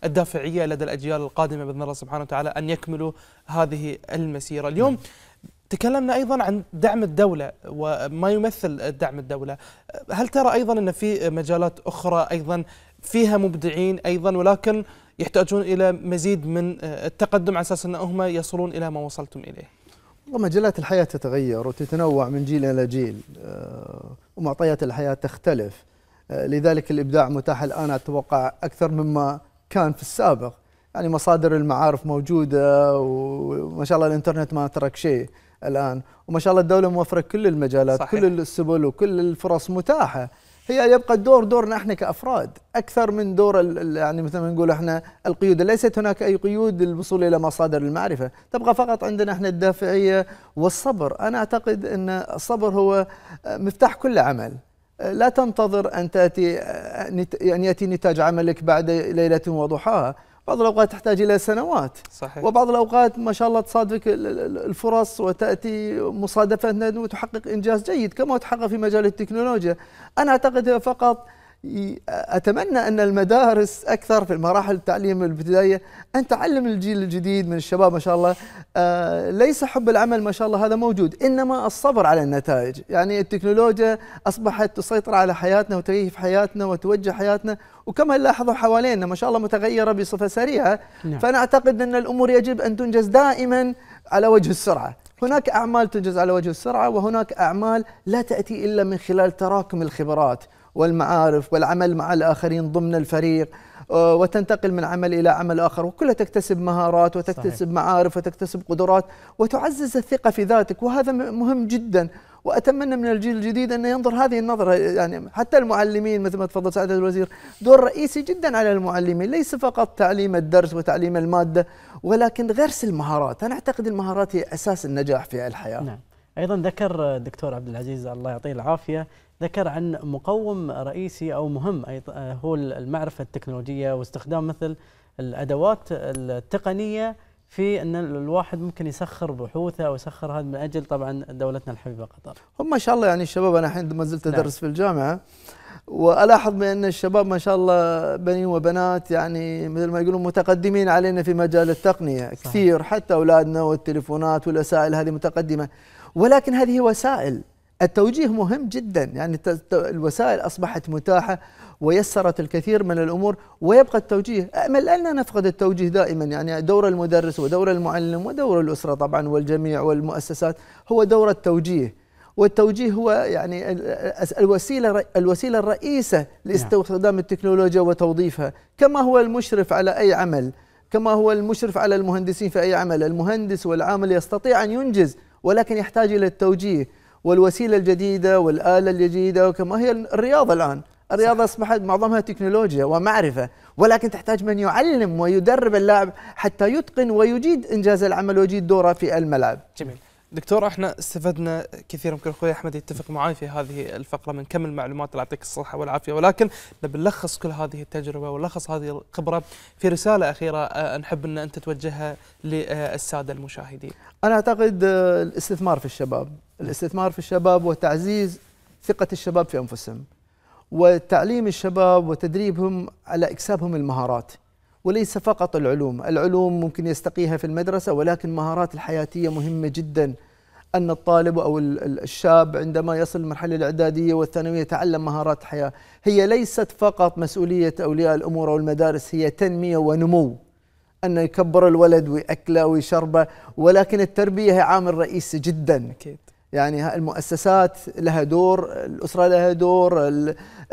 الدافعيه لدى الاجيال القادمه باذن الله سبحانه وتعالى ان يكملوا هذه المسيره اليوم نعم. تكلمنا ايضا عن دعم الدوله وما يمثل دعم الدوله، هل ترى ايضا ان في مجالات اخرى ايضا فيها مبدعين ايضا ولكن يحتاجون الى مزيد من التقدم على اساس انهم يصلون الى ما وصلتم اليه؟ والله مجالات الحياه تتغير وتتنوع من جيل الى جيل آه، ومعطيات الحياه تختلف آه، لذلك الابداع متاح الان اتوقع اكثر مما كان في السابق يعني مصادر المعارف موجوده وما شاء الله الانترنت ما ترك شيء الان وما شاء الله الدوله موفره كل المجالات صحيح. كل السبل وكل الفرص متاحه هي يبقى الدور دورنا احنا كافراد اكثر من دور يعني مثل ما نقول احنا القيود ليست هناك اي قيود للوصول الى مصادر المعرفه تبقى فقط عندنا احنا الدافعيه والصبر انا اعتقد ان الصبر هو مفتاح كل عمل لا تنتظر ان تاتي ان يعني ياتي نتاج عملك بعد ليله وضحاها بعض الاوقات تحتاج الى سنوات صحيح وبعض الاوقات ما شاء الله تصادفك الفرص وتاتي مصادفه وتحقق انجاز جيد كما تحقق في مجال التكنولوجيا انا اعتقد فقط أتمنى أن المدارس أكثر في المراحل التعليم الابتدائية أن تعلم الجيل الجديد من الشباب ما شاء الله آه، ليس حب العمل ما شاء الله هذا موجود إنما الصبر على النتائج يعني التكنولوجيا أصبحت تسيطر على حياتنا وتكيف حياتنا وتوجه حياتنا وكما لاحظوا حوالينا ما شاء الله متغيرة بصفة سريعة نعم. فأنا أعتقد أن الأمور يجب أن تنجز دائما على وجه السرعة هناك أعمال تنجز على وجه السرعة وهناك أعمال لا تأتي إلا من خلال تراكم الخبرات والمعارف والعمل مع الآخرين ضمن الفريق آه، وتنتقل من عمل إلى عمل آخر وكلها تكتسب مهارات وتكتسب صحيح. معارف وتكتسب قدرات وتعزز الثقة في ذاتك وهذا مهم جدا واتمنى من الجيل الجديد ان ينظر هذه النظره يعني حتى المعلمين مثل ما تفضل سعاده الوزير دور رئيسي جدا على المعلمين ليس فقط تعليم الدرس وتعليم الماده ولكن غرس المهارات انا اعتقد المهارات هي اساس النجاح في الحياه نعم. ايضا ذكر الدكتور عبد العزيز الله يعطيه العافيه ذكر عن مقوم رئيسي او مهم هو المعرفه التكنولوجيه واستخدام مثل الادوات التقنيه في ان الواحد ممكن يسخر بحوثه او يسخر هذا من اجل طبعا دولتنا الحبيبه قطر. هم ما شاء الله يعني الشباب انا الحين ما زلت نعم. ادرس نعم. في الجامعه والاحظ بان الشباب ما شاء الله بنين وبنات يعني مثل ما يقولون متقدمين علينا في مجال التقنيه صحيح. كثير حتى اولادنا والتليفونات والوسائل هذه متقدمه ولكن هذه وسائل التوجيه مهم جدا يعني الوسائل اصبحت متاحه ويسرت الكثير من الامور ويبقى التوجيه امل ان نفقد التوجيه دائما يعني دور المدرس ودور المعلم ودور الاسره طبعا والجميع والمؤسسات هو دور التوجيه والتوجيه هو يعني الوسيله الوسيله الرئيسه لاستخدام التكنولوجيا وتوظيفها كما هو المشرف على اي عمل كما هو المشرف على المهندسين في اي عمل المهندس والعامل يستطيع ان ينجز ولكن يحتاج إلى التوجيه والوسيلة الجديدة والآلة الجديدة وكما هي الرياضة الآن الرياضة أصبحت معظمها تكنولوجيا ومعرفة ولكن تحتاج من يعلم ويدرب اللاعب حتى يتقن ويجيد إنجاز العمل ويجيد دوره في الملعب جميل دكتور احنا استفدنا كثير ممكن اخوي احمد يتفق معي في هذه الفقره من كم المعلومات اللي يعطيك الصحه والعافيه ولكن نبي نلخص كل هذه التجربه ونلخص هذه الخبره في رساله اخيره آه، نحب ان انت توجهها للساده المشاهدين. انا اعتقد آه، الاستثمار في الشباب، الاستثمار في الشباب وتعزيز ثقه الشباب في انفسهم. وتعليم الشباب وتدريبهم على اكسابهم المهارات. وليس فقط العلوم العلوم ممكن يستقيها في المدرسة ولكن المهارات الحياتية مهمة جدا أن الطالب أو الشاب عندما يصل المرحلة الإعدادية والثانوية يتعلم مهارات الحياة هي ليست فقط مسؤولية أولياء الأمور أو المدارس هي تنمية ونمو أن يكبر الولد ويأكله ويشربه ولكن التربية هي عامل رئيسي جدا أكيد. يعني المؤسسات لها دور الأسرة لها دور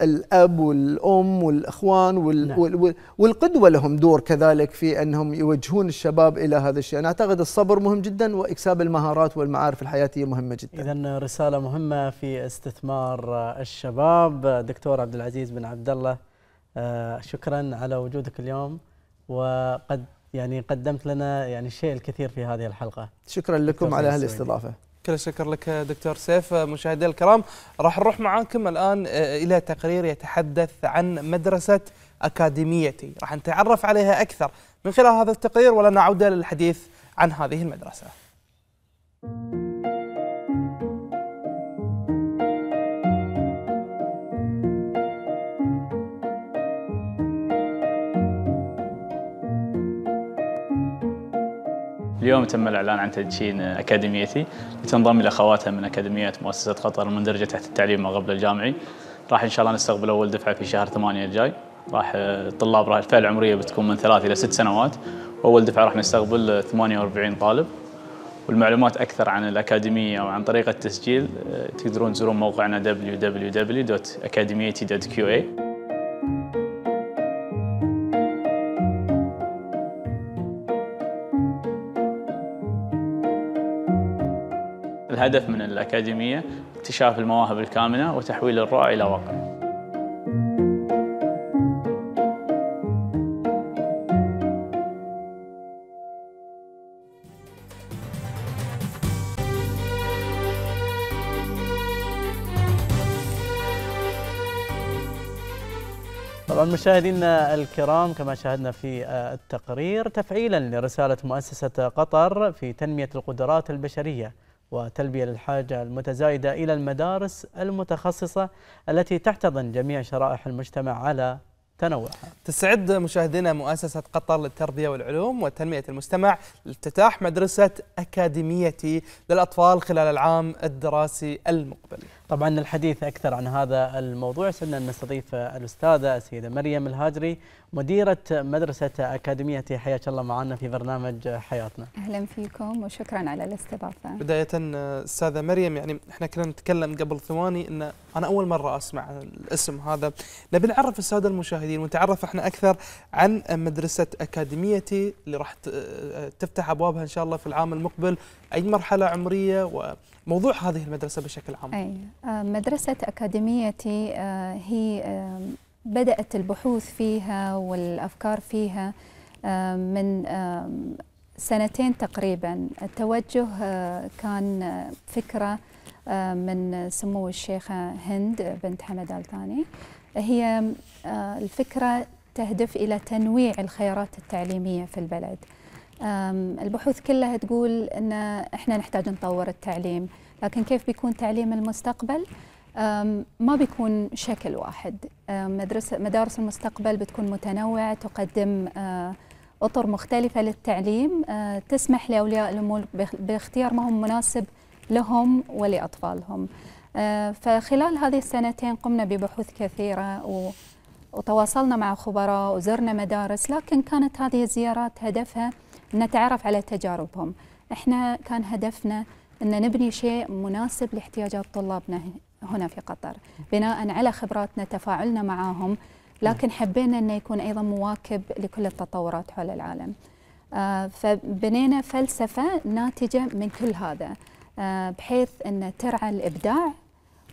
الأب والأم والإخوان نعم. وال والقدوة لهم دور كذلك في أنهم يوجهون الشباب إلى هذا الشيء أنا أعتقد الصبر مهم جدا وإكساب المهارات والمعارف الحياتية مهمة جدا إذا رسالة مهمة في استثمار الشباب دكتور عبد العزيز بن عبد الله آه، شكرا على وجودك اليوم وقد يعني قدمت لنا يعني الشيء الكثير في هذه الحلقة شكرا لكم على هالاستضافة كل الشكر لك دكتور سيف مشاهدينا الكرام راح نروح معاكم الآن آه، إلى تقرير يتحدث عن مدرسة أكاديميتي راح نتعرف عليها أكثر من خلال هذا التقرير ولا نعود للحديث عن هذه المدرسة اليوم تم الإعلان عن تدشين أكاديميتي لتنضم إلى اخواتها من اكاديميات مؤسسة قطر المندرجه تحت التعليم ما قبل الجامعي راح إن شاء الله نستقبل أول دفعة في شهر ثمانية الجاي راح الطلاب آه، راح الفئة العمرية بتكون من ثلاث إلى ست سنوات وأول دفعة راح نستقبل 48 طالب والمعلومات أكثر عن الأكاديمية وعن طريقة التسجيل آه، تقدرون تزورون موقعنا www.academyty.qa الهدف من الأكاديمية اكتشاف المواهب الكامنة وتحويل الرؤى إلى واقع طبعا مشاهدينا الكرام كما شاهدنا في آه، التقرير تفعيلا لرسالة مؤسسة قطر في تنمية القدرات البشرية وتلبية للحاجة المتزايدة إلى المدارس المتخصصة التي تحتضن جميع شرائح المجتمع على تنوعها. تسعد مشاهدينا مؤسسة قطر للتربية والعلوم وتنمية المجتمع لافتتاح مدرسة أكاديميتي للأطفال خلال العام الدراسي المقبل. طبعا الحديث اكثر عن هذا الموضوع سنة نستضيف الاستاذه السيده مريم الهاجري مديره مدرسه اكاديميه حياك الله معنا في برنامج حياتنا. اهلا فيكم وشكرا على الاستضافه. بدايه استاذه مريم يعني احنا كنا نتكلم قبل ثواني ان انا اول مره اسمع الاسم هذا، نبي نعرف الساده المشاهدين ونتعرف احنا اكثر عن مدرسه اكاديميتي اللي راح تفتح ابوابها ان شاء الله في العام المقبل، اي مرحله عمريه و موضوع هذه المدرسة بشكل عام أي. آه، مدرسة أكاديميتي آه، هي آه، بدأت البحوث فيها والأفكار فيها من سنتين تقريبا التوجه كان فكرة من سمو الشيخة هند بنت حمد الثاني هي الفكرة تهدف إلى تنويع الخيارات التعليمية في البلد البحوث كلها تقول ان احنا نحتاج نطور التعليم لكن كيف بيكون تعليم المستقبل ما بيكون شكل واحد مدرسة مدارس المستقبل بتكون متنوعة تقدم أطر مختلفة للتعليم تسمح لأولياء الأمور باختيار ما هو مناسب لهم ولأطفالهم فخلال هذه السنتين قمنا ببحوث كثيرة وتواصلنا مع خبراء وزرنا مدارس لكن كانت هذه الزيارات هدفها نتعرف على تجاربهم احنا كان هدفنا ان نبني شيء مناسب لاحتياجات طلابنا هنا في قطر بناء على خبراتنا تفاعلنا معاهم لكن حبينا انه يكون ايضا مواكب لكل التطورات حول العالم آه، فبنينا فلسفه ناتجه من كل هذا آه، بحيث ان ترعى الابداع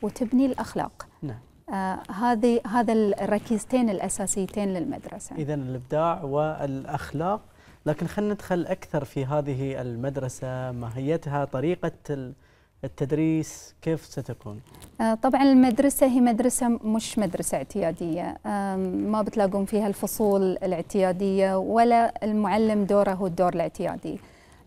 وتبني الاخلاق نعم. آه، هذه هذا الركيزتين الاساسيتين للمدرسه اذا الابداع والاخلاق لكن خلينا ندخل أكثر في هذه المدرسة ماهيتها طريقة التدريس كيف ستكون؟ آه، طبعا المدرسة هي مدرسة مش مدرسة اعتيادية ما بتلاقون فيها الفصول الاعتيادية ولا المعلم دوره هو الدور الاعتيادي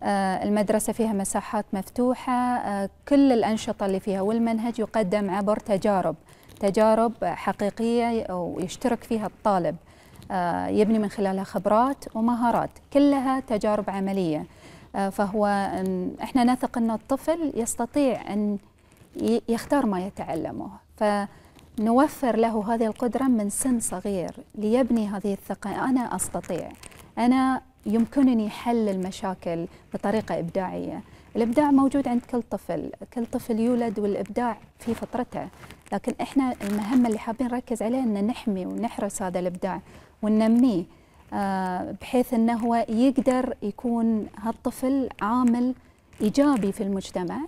آه، المدرسة فيها مساحات مفتوحة آه، كل الأنشطة اللي فيها والمنهج يقدم عبر تجارب تجارب حقيقية ويشترك فيها الطالب آه، يبني من خلالها خبرات ومهارات كلها تجارب عملية آه، فهو احنا نثق ان الطفل يستطيع ان يختار ما يتعلمه فنوفر له هذه القدرة من سن صغير ليبني هذه الثقة أنا أستطيع أنا يمكنني حل المشاكل بطريقة إبداعية الإبداع موجود عند كل طفل كل طفل يولد والإبداع في فطرته لكن إحنا المهمة اللي حابين نركز عليها أن نحمي ونحرس هذا الإبداع وننميه آه، بحيث انه هو يقدر يكون هالطفل عامل ايجابي في المجتمع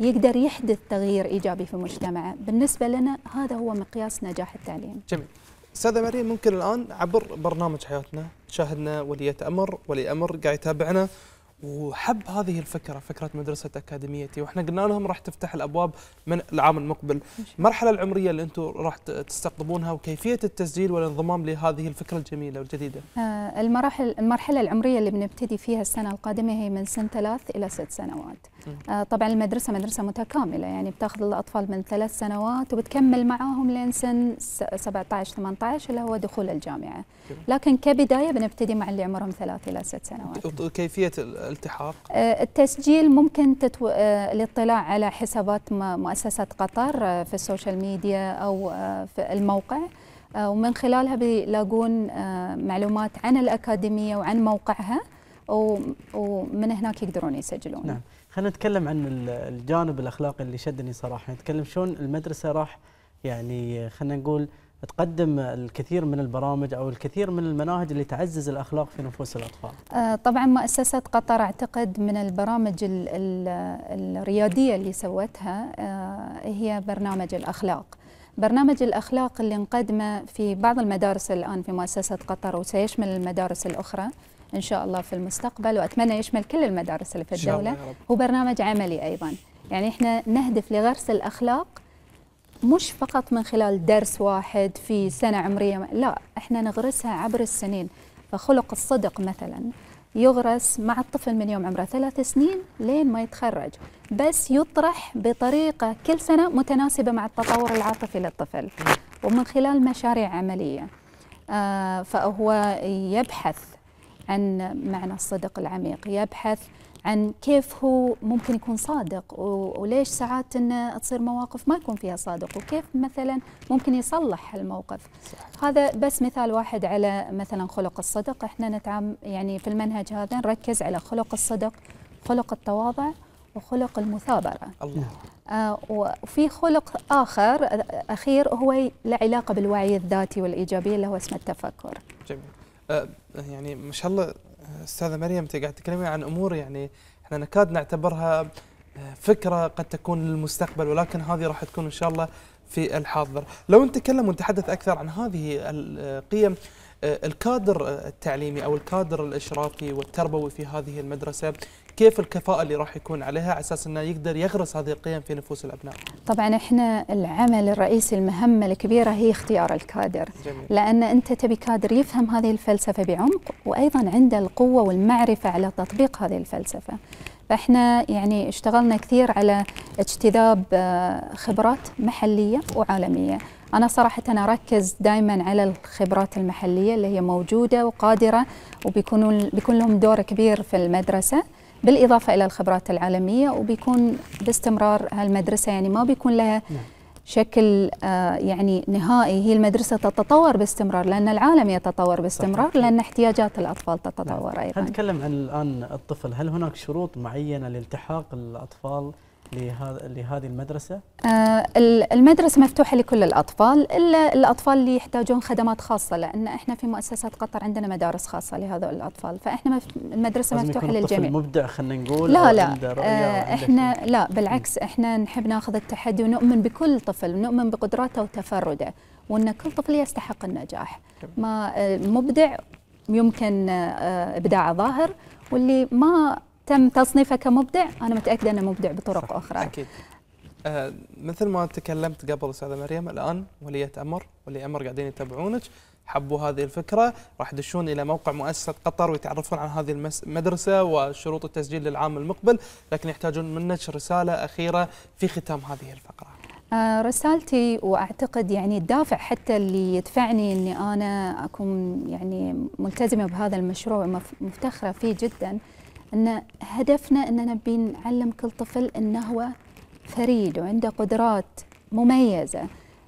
يقدر يحدث تغيير ايجابي في المجتمع بالنسبه لنا هذا هو مقياس نجاح التعليم. جميل. استاذه مريم ممكن الان عبر برنامج حياتنا تشاهدنا ولي امر، ولي امر قاعد يتابعنا وحب هذه الفكره فكره مدرسه اكاديميتي واحنا قلنا لهم راح تفتح الابواب من العام المقبل المرحله العمريه اللي انتم راح تستقطبونها وكيفيه التسجيل والانضمام لهذه الفكره الجميله والجديده آه، المراحل المرحله العمريه اللي بنبتدي فيها السنه القادمه هي من سن ثلاث الى ست سنوات آه، طبعا المدرسة مدرسة متكاملة يعني بتاخذ الأطفال من ثلاث سنوات وبتكمل معاهم لين سن 17 18 اللي هو دخول الجامعة لكن كبداية بنبتدي مع اللي عمرهم ثلاث إلى ست سنوات كيفيه الالتحاق؟ آه، التسجيل ممكن تتو... آه، الاطلاع على حسابات مؤسسة قطر في السوشيال ميديا أو في الموقع ومن خلالها بيلاقون معلومات عن الأكاديمية وعن موقعها ومن هناك يقدرون يسجلون نعم. خلينا نتكلم عن الجانب الاخلاقي اللي شدني صراحه نتكلم شلون المدرسه راح يعني خلينا نقول تقدم الكثير من البرامج او الكثير من المناهج اللي تعزز الاخلاق في نفوس الاطفال. آه، طبعا مؤسسه قطر اعتقد من البرامج الـ الـ الرياديه اللي سوتها آه، هي برنامج الاخلاق. برنامج الاخلاق اللي نقدمه في بعض المدارس الان في مؤسسه قطر وسيشمل المدارس الاخرى. إن شاء الله في المستقبل وأتمنى يشمل كل المدارس اللي في الدولة هو برنامج عملي أيضا يعني إحنا نهدف لغرس الأخلاق مش فقط من خلال درس واحد في سنة عمرية لا إحنا نغرسها عبر السنين فخلق الصدق مثلا يغرس مع الطفل من يوم عمره ثلاث سنين لين ما يتخرج بس يطرح بطريقة كل سنة متناسبة مع التطور العاطفي للطفل ومن خلال مشاريع عملية آه، فهو يبحث عن معنى الصدق العميق يبحث عن كيف هو ممكن يكون صادق وليش ساعات انه تصير مواقف ما يكون فيها صادق وكيف مثلا ممكن يصلح الموقف صح. هذا بس مثال واحد على مثلا خلق الصدق احنا نتعامل يعني في المنهج هذا نركز على خلق الصدق خلق التواضع وخلق المثابره الله. آه وفي خلق اخر اخير هو له علاقه بالوعي الذاتي والايجابيه اللي هو اسمه التفكر جميل أه، يعني ما شاء الله أه، استاذه مريم انت قاعد تتكلمين عن امور يعني احنا نكاد نعتبرها أه، فكره قد تكون للمستقبل ولكن هذه راح تكون ان شاء الله في الحاضر لو نتكلم ونتحدث اكثر عن هذه القيم الكادر التعليمي او الكادر الاشرافي والتربوي في هذه المدرسه كيف الكفاءه اللي راح يكون عليها على اساس انه يقدر يغرس هذه القيم في نفوس الابناء طبعا احنا العمل الرئيسي المهمه الكبيره هي اختيار الكادر جميل. لان انت تبي كادر يفهم هذه الفلسفه بعمق وايضا عنده القوه والمعرفه على تطبيق هذه الفلسفه فاحنا يعني اشتغلنا كثير على اجتذاب آه، خبرات محليه وعالميه أنا صراحة أنا أركز دائما على الخبرات المحلية اللي هي موجودة وقادرة وبيكون بيكون لهم دور كبير في المدرسة بالإضافة إلى الخبرات العالمية وبيكون باستمرار هالمدرسة يعني ما بيكون لها نعم. شكل آه، يعني نهائي هي المدرسة تتطور باستمرار لأن العالم يتطور باستمرار صحيح. لأن احتياجات الأطفال تتطور نعم. أيضا نتكلم عن الآن الطفل هل هناك شروط معينة لالتحاق الأطفال لهذا لهذه المدرسه؟ آه المدرسه مفتوحه لكل الاطفال الا الاطفال اللي يحتاجون خدمات خاصه لان احنا في مؤسسات قطر عندنا مدارس خاصه لهذول الاطفال فاحنا المدرسه مفتوحه يكون الطفل مبدع خلينا نقول لا لا آه احنا لا بالعكس احنا نحب ناخذ التحدي ونؤمن بكل طفل ونؤمن بقدراته وتفرده وان كل طفل يستحق النجاح. ما آه، مبدع يمكن آه، ابداعه ظاهر واللي ما تم تصنيفه كمبدع انا متاكده انه مبدع بطرق صح. اخرى اكيد آه مثل ما تكلمت قبل استاذه مريم الان وليه امر ولي امر قاعدين يتابعونك حبوا هذه الفكره راح يدشون الى موقع مؤسسه قطر ويتعرفون عن هذه المدرسه وشروط التسجيل للعام المقبل لكن يحتاجون منك رساله اخيره في ختام هذه الفقره آه رسالتي واعتقد يعني الدافع حتى اللي يدفعني اني انا اكون يعني ملتزمه بهذا المشروع ومفتخره فيه جدا ان هدفنا اننا بنعلم كل طفل انه هو فريد وعنده قدرات مميزه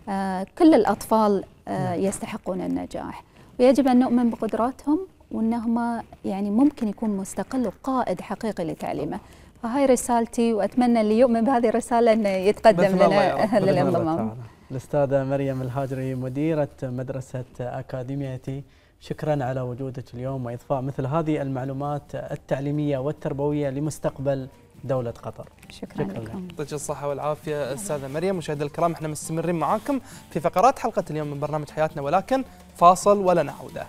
آه، كل الاطفال آه، نعم. يستحقون النجاح ويجب ان نؤمن بقدراتهم وانهم يعني ممكن يكون مستقل وقائد حقيقي لتعليمه فهاي رسالتي واتمنى اللي يؤمن بهذه الرساله انه يتقدم لنا للانضمام الاستاذه مريم الهاجري مديره مدرسه اكاديميتي شكرا على وجودك اليوم وإضفاء مثل هذه المعلومات التعليمية والتربوية لمستقبل دولة قطر شكرا, شكرا لكم يعطيك الصحة والعافية أستاذة مريم مشاهدي الكرام احنا مستمرين معاكم في فقرات حلقة اليوم من برنامج حياتنا ولكن فاصل ولا نعوده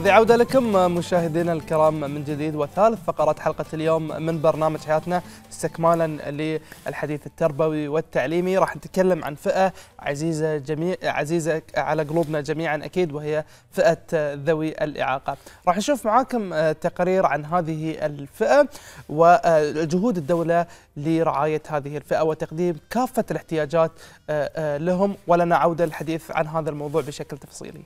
هذه عودة لكم مشاهدينا الكرام من جديد وثالث فقرة حلقة اليوم من برنامج حياتنا استكمالا للحديث التربوي والتعليمي راح نتكلم عن فئة عزيزة جميع عزيزة على قلوبنا جميعا أكيد وهي فئة ذوي الإعاقة راح نشوف معاكم تقرير عن هذه الفئة وجهود الدولة لرعاية هذه الفئة وتقديم كافة الاحتياجات آه، آه، لهم ولنا عودة للحديث عن هذا الموضوع بشكل تفصيلي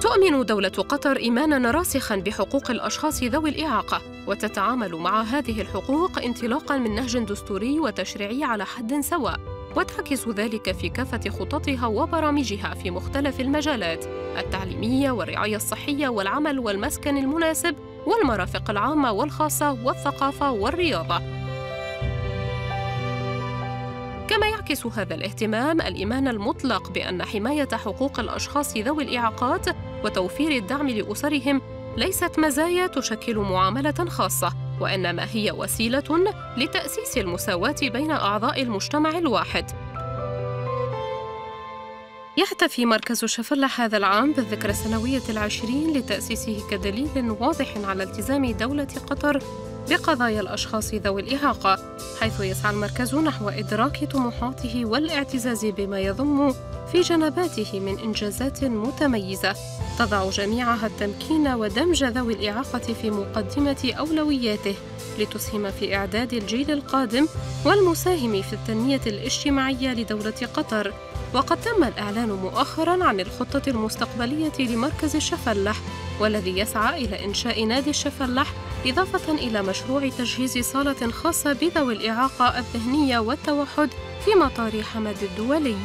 تؤمن دولة قطر إيمانا راسخا بحقوق الأشخاص ذوي الإعاقة وتتعامل مع هذه الحقوق انطلاقا من نهج دستوري وتشريعي على حد سواء وتعكس ذلك في كافة خططها وبرامجها في مختلف المجالات التعليمية والرعاية الصحية والعمل والمسكن المناسب والمرافق العامة والخاصة والثقافة والرياضة كما يعكس هذا الاهتمام الايمان المطلق بان حمايه حقوق الاشخاص ذوي الاعاقات وتوفير الدعم لأسرهم ليست مزايا تشكل معاملة خاصة وإنما هي وسيلة لتأسيس المساواة بين أعضاء المجتمع الواحد يحتفي مركز شفلة هذا العام بالذكرى السنوية العشرين لتأسيسه كدليل واضح على التزام دولة قطر بقضايا الأشخاص ذوي الإعاقة حيث يسعى المركز نحو إدراك طموحاته والاعتزاز بما يضم في جنباته من إنجازات متميزة تضع جميعها التمكين ودمج ذوي الإعاقة في مقدمة أولوياته لتسهم في إعداد الجيل القادم والمساهم في التنمية الاجتماعية لدولة قطر وقد تم الإعلان مؤخرا عن الخطة المستقبلية لمركز الشفلح والذي يسعى إلى إنشاء نادي الشفلح إضافة إلى مشروع تجهيز صالة خاصة بذوي الإعاقة الذهنية والتوحد في مطار حمد الدولي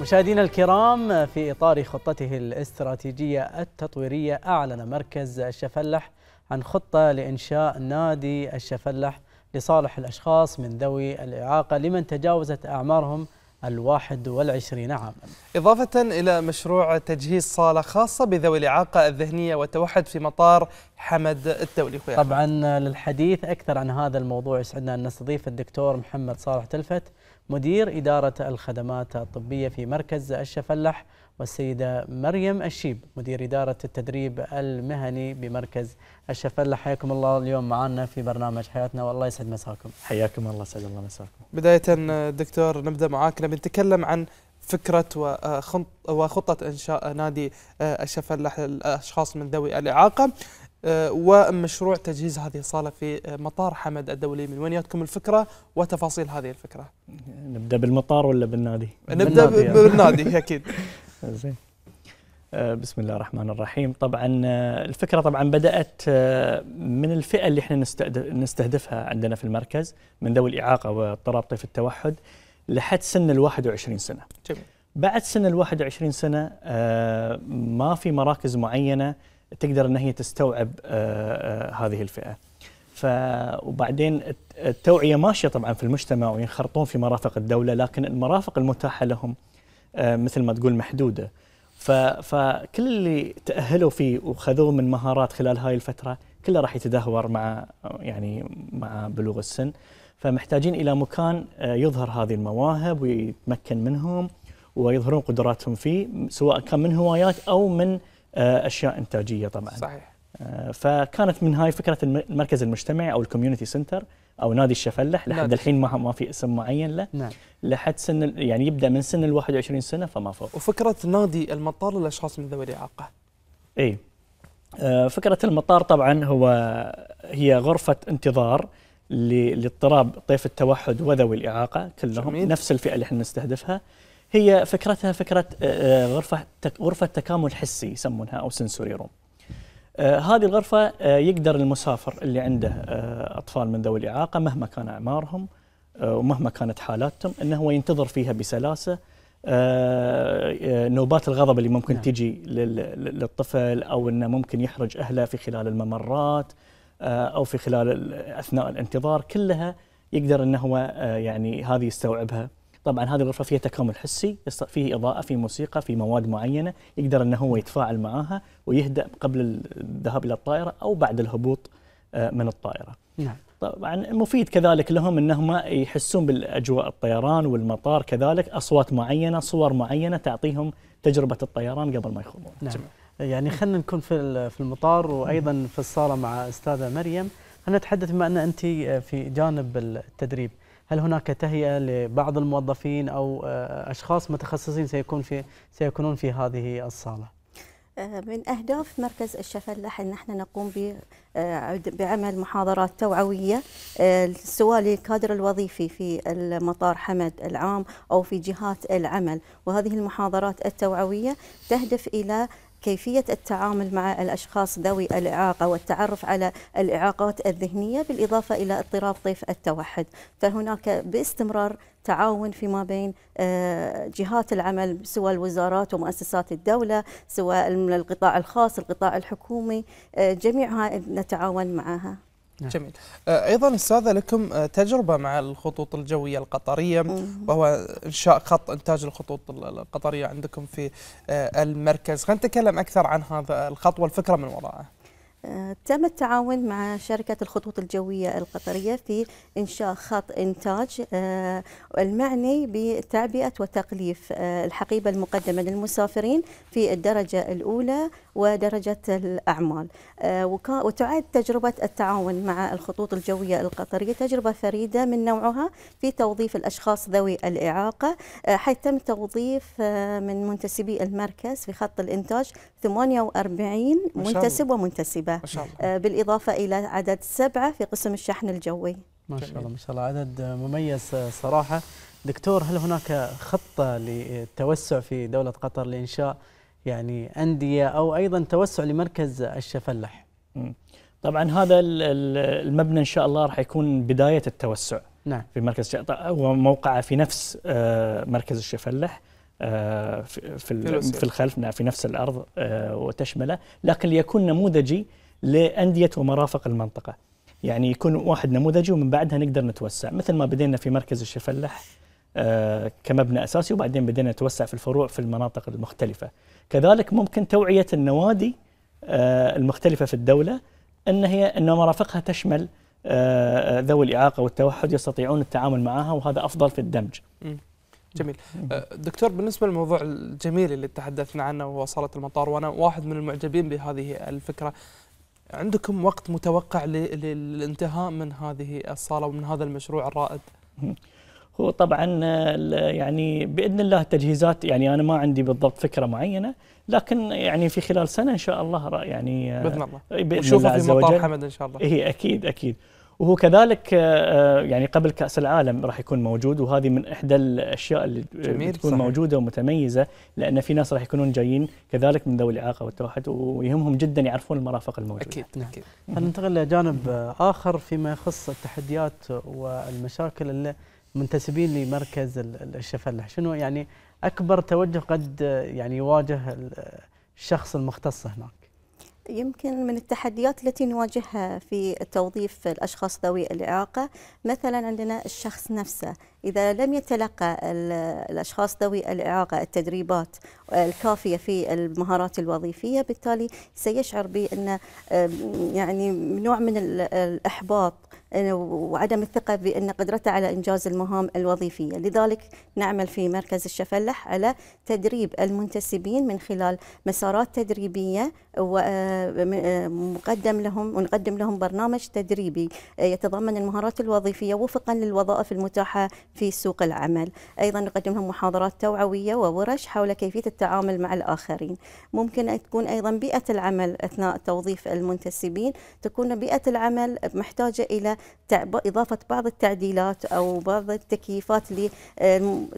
مشاهدينا الكرام في إطار خطته الاستراتيجية التطويرية أعلن مركز الشفلح عن خطة لإنشاء نادي الشفلح لصالح الأشخاص من ذوي الإعاقة لمن تجاوزت أعمارهم الواحد والعشرين عاما إضافة إلى مشروع تجهيز صالة خاصة بذوي الإعاقة الذهنية والتوحد في مطار حمد التولي طبعا للحديث أكثر عن هذا الموضوع يسعدنا أن نستضيف الدكتور محمد صالح تلفت مدير إدارة الخدمات الطبية في مركز الشفلح والسيدة مريم الشيب مدير إدارة التدريب المهني بمركز الشفلح حياكم الله اليوم معنا في برنامج حياتنا والله يسعد مساكم حياكم الله سعد الله مساكم بداية دكتور نبدأ معاك نبي نتكلم عن فكرة آه، وخطة إنشاء نادي آه، الشفلح للأشخاص من ذوي الإعاقة آه، ومشروع تجهيز هذه الصالة في آه، مطار حمد الدولي من وين جاتكم الفكرة وتفاصيل هذه الفكرة نبدأ بالمطار ولا بالنادي؟ نبدأ بالنادي, يعني. بالنادي أكيد زين آه، بسم الله الرحمن الرحيم طبعا الفكرة طبعا بدأت من الفئة اللي احنا نستهدفها عندنا في المركز من ذوي الإعاقة واضطراب طيف التوحد لحد سن ال 21 سنة جميل. بعد سن ال 21 سنة ما في مراكز معينة تقدر ان هي تستوعب آه، آه، هذه الفئه. ف وبعدين التوعيه ماشيه طبعا في المجتمع وينخرطون في مرافق الدوله لكن المرافق المتاحه لهم آه، مثل ما تقول محدوده. فكل اللي تاهلوا فيه وخذوه من مهارات خلال هاي الفتره كله راح يتدهور مع يعني مع بلوغ السن فمحتاجين الى مكان يظهر هذه المواهب ويتمكن منهم ويظهرون قدراتهم فيه سواء كان من هوايات او من آه، اشياء انتاجيه طبعا صحيح آه، فكانت من هاي فكره المركز المجتمعي او الكوميونتي سنتر او نادي الشفلح لحد الحين ما ما في اسم معين له نعم. لحد سن يعني يبدا من سن ال 21 سنه فما فوق وفكره نادي المطار للاشخاص من ذوي الاعاقه اي آه، فكره المطار طبعا هو هي غرفه انتظار لاضطراب طيف التوحد وذوي الاعاقه كلهم جميل. نفس الفئه اللي احنا نستهدفها هي فكرتها فكره آه، آه، غرفه غرفه تكامل حسي يسمونها او سنسوري روم. آه، هذه الغرفه يقدر المسافر اللي عنده اطفال من ذوي الاعاقه مهما كان اعمارهم ومهما كانت حالاتهم انه هو ينتظر فيها بسلاسه نوبات الغضب اللي ممكن نعم. تجي للطفل او انه ممكن يحرج اهله في خلال الممرات او في خلال اثناء الانتظار كلها يقدر انه هو يعني هذه يستوعبها طبعا هذه الغرفه فيها تكامل حسي فيه اضاءه في موسيقى في مواد معينه يقدر انه هو يتفاعل معاها ويهدا قبل الذهاب الى الطائره او بعد الهبوط آه، من الطائره نعم. طبعا مفيد كذلك لهم انهم يحسون بالاجواء الطيران والمطار كذلك اصوات معينه صور معينه تعطيهم تجربه الطيران قبل ما يخوضون نعم. يعني خلينا نكون في في المطار وايضا في الصاله مع استاذه مريم خلينا نتحدث بما ان انت في جانب التدريب هل هناك تهيئه لبعض الموظفين او آه، اشخاص متخصصين سيكون في سيكونون في هذه الصاله؟ آه، من أهداف مركز الشفلاح أن احنا نقوم آه، بعمل محاضرات توعوية سواء للكادر الوظيفي في المطار حمد العام أو في جهات العمل وهذه المحاضرات التوعوية تهدف إلى كيفية التعامل مع الأشخاص ذوي الإعاقة والتعرف على الإعاقات الذهنية بالإضافة إلى اضطراب طيف التوحد فهناك باستمرار تعاون فيما بين آه، جهات العمل سواء الوزارات ومؤسسات الدولة سواء القطاع الخاص القطاع الحكومي آه، جميعها نتعاون معها نعم. جميل آه، ايضا استاذه لكم آه، تجربه مع الخطوط الجويه القطريه وهو انشاء خط انتاج الخطوط القطريه عندكم في آه، المركز خلينا نتكلم اكثر عن هذا الخط والفكره من وراءه تم التعاون مع شركة الخطوط الجوية القطرية في إنشاء خط إنتاج آه، المعني بتعبئة وتقليف آه، الحقيبة المقدمة للمسافرين في الدرجة الأولى ودرجة الأعمال آه، وتعد تجربة التعاون مع الخطوط الجوية القطرية تجربة فريدة من نوعها في توظيف الأشخاص ذوي الإعاقة حيث تم توظيف من منتسبي المركز في خط الإنتاج 48 منتسب ومنتسبة آه، بالإضافة إلى عدد سبعة في قسم الشحن الجوي ما شاء الله ما شاء الله عدد مميز صراحة دكتور هل هناك خطة للتوسع في دولة قطر لإنشاء يعني أندية أو أيضا توسع لمركز الشفلح طبعا هذا المبنى إن شاء الله راح يكون بداية التوسع نعم. في مركز هو موقعه في نفس آه، مركز الشفلح آه، في في الخلف نعم، في نفس الارض وتشمله لكن ليكون نموذجي لأندية ومرافق المنطقة يعني يكون واحد نموذجي ومن بعدها نقدر نتوسع مثل ما بدينا في مركز الشفلح آه، كمبنى أساسي وبعدين بدينا نتوسع في الفروع في المناطق المختلفة كذلك ممكن توعية النوادي آه، المختلفة في الدولة أن هي أن مرافقها تشمل آه، ذوي الإعاقة والتوحد يستطيعون التعامل معها وهذا أفضل في الدمج جميل دكتور بالنسبة للموضوع الجميل اللي تحدثنا عنه وصلت المطار وأنا واحد من المعجبين بهذه الفكرة عندكم وقت متوقع للانتهاء من هذه الصاله ومن هذا المشروع الرائد؟ هو طبعا آه، يعني باذن الله تجهيزات يعني انا ما عندي بالضبط فكره معينه لكن يعني في خلال سنه ان شاء الله يعني آه، باذن الله باذن الله في مطار حمد ان شاء الله. اي اكيد اكيد وهو كذلك آه، آه، يعني قبل كأس العالم راح يكون موجود وهذه من إحدى الأشياء اللي جميل تكون صحيح. موجودة ومتميزة لأن في ناس راح يكونون جايين كذلك من ذوي الإعاقة والتوحد ويهمهم جدا يعرفون المرافق الموجودة أكيد نعم. أكيد ننتقل لجانب آخر فيما يخص التحديات والمشاكل اللي منتسبين لمركز الشفلح شنو يعني أكبر توجه قد آه، يعني يواجه الشخص المختص هناك يمكن من التحديات التي نواجهها في توظيف الأشخاص ذوي الإعاقة مثلا عندنا الشخص نفسه إذا لم يتلقى الأشخاص ذوي الإعاقة التدريبات الكافية في المهارات الوظيفية بالتالي سيشعر بأن يعني نوع من الإحباط وعدم الثقة بأن قدرته على إنجاز المهام الوظيفية لذلك نعمل في مركز الشفلح على تدريب المنتسبين من خلال مسارات تدريبية ومقدم آه، آه، لهم ونقدم لهم برنامج تدريبي آه، يتضمن المهارات الوظيفية وفقا للوظائف المتاحة في سوق العمل أيضا نقدم لهم محاضرات توعوية وورش حول كيفية التعامل مع الآخرين ممكن أن تكون أيضا بيئة العمل أثناء توظيف المنتسبين تكون بيئة العمل محتاجة إلى إضافة بعض التعديلات أو بعض التكييفات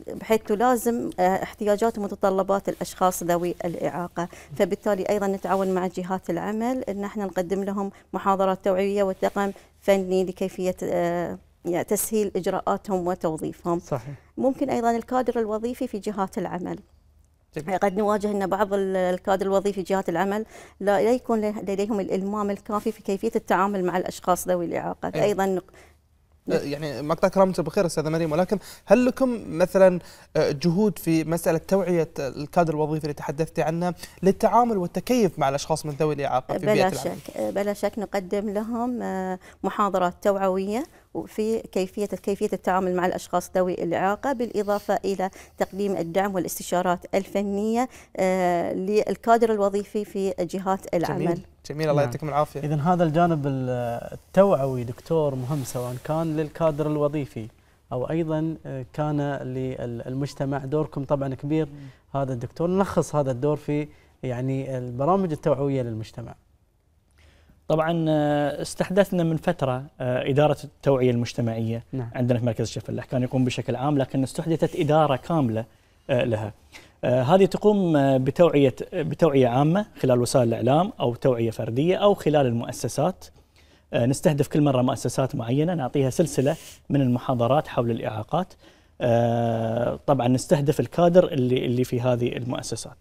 بحيث تلازم آه، احتياجات ومتطلبات الأشخاص ذوي الإعاقة فبالتالي أيضا نتعاون مع جهات العمل أن احنا نقدم لهم محاضرات توعوية وتقم فني لكيفية آه، يعني تسهيل اجراءاتهم وتوظيفهم. صحيح. ممكن ايضا الكادر الوظيفي في جهات العمل. جميل. قد نواجه ان بعض الكادر الوظيفي في جهات العمل لا يكون لديهم الالمام الكافي في كيفيه التعامل مع الاشخاص ذوي الاعاقه، أيه. ايضا أه، يعني مقطع قطعك بخير استاذه مريم ولكن هل لكم مثلا أه، جهود في مساله توعيه الكادر الوظيفي اللي تحدثتي عنه للتعامل والتكيف مع الاشخاص من ذوي الاعاقه في بلا بيئه شك بلا شك نقدم لهم أه، محاضرات توعويه في كيفية كيفية التعامل مع الأشخاص ذوي الإعاقة بالإضافة إلى تقديم الدعم والاستشارات الفنية آه، للكادر الوظيفي في جهات العمل جميل, جميل الله نعم. يعطيكم العافية إذا هذا الجانب التوعوي دكتور مهم سواء كان للكادر الوظيفي أو أيضا آه، كان للمجتمع دوركم طبعا كبير هذا الدكتور نلخص هذا الدور في يعني البرامج التوعوية للمجتمع طبعا آه، استحدثنا من فتره آه، اداره التوعيه المجتمعيه نعم. عندنا في مركز الشفاء كان يقوم بشكل عام لكن استحدثت اداره كامله آه، لها هذه تقوم بتوعيه بتوعيه عامه خلال وسائل الاعلام او توعيه فرديه او خلال المؤسسات نستهدف كل مره مؤسسات معينه نعطيها سلسله من المحاضرات حول الاعاقات طبعا نستهدف الكادر اللي اللي في هذه المؤسسات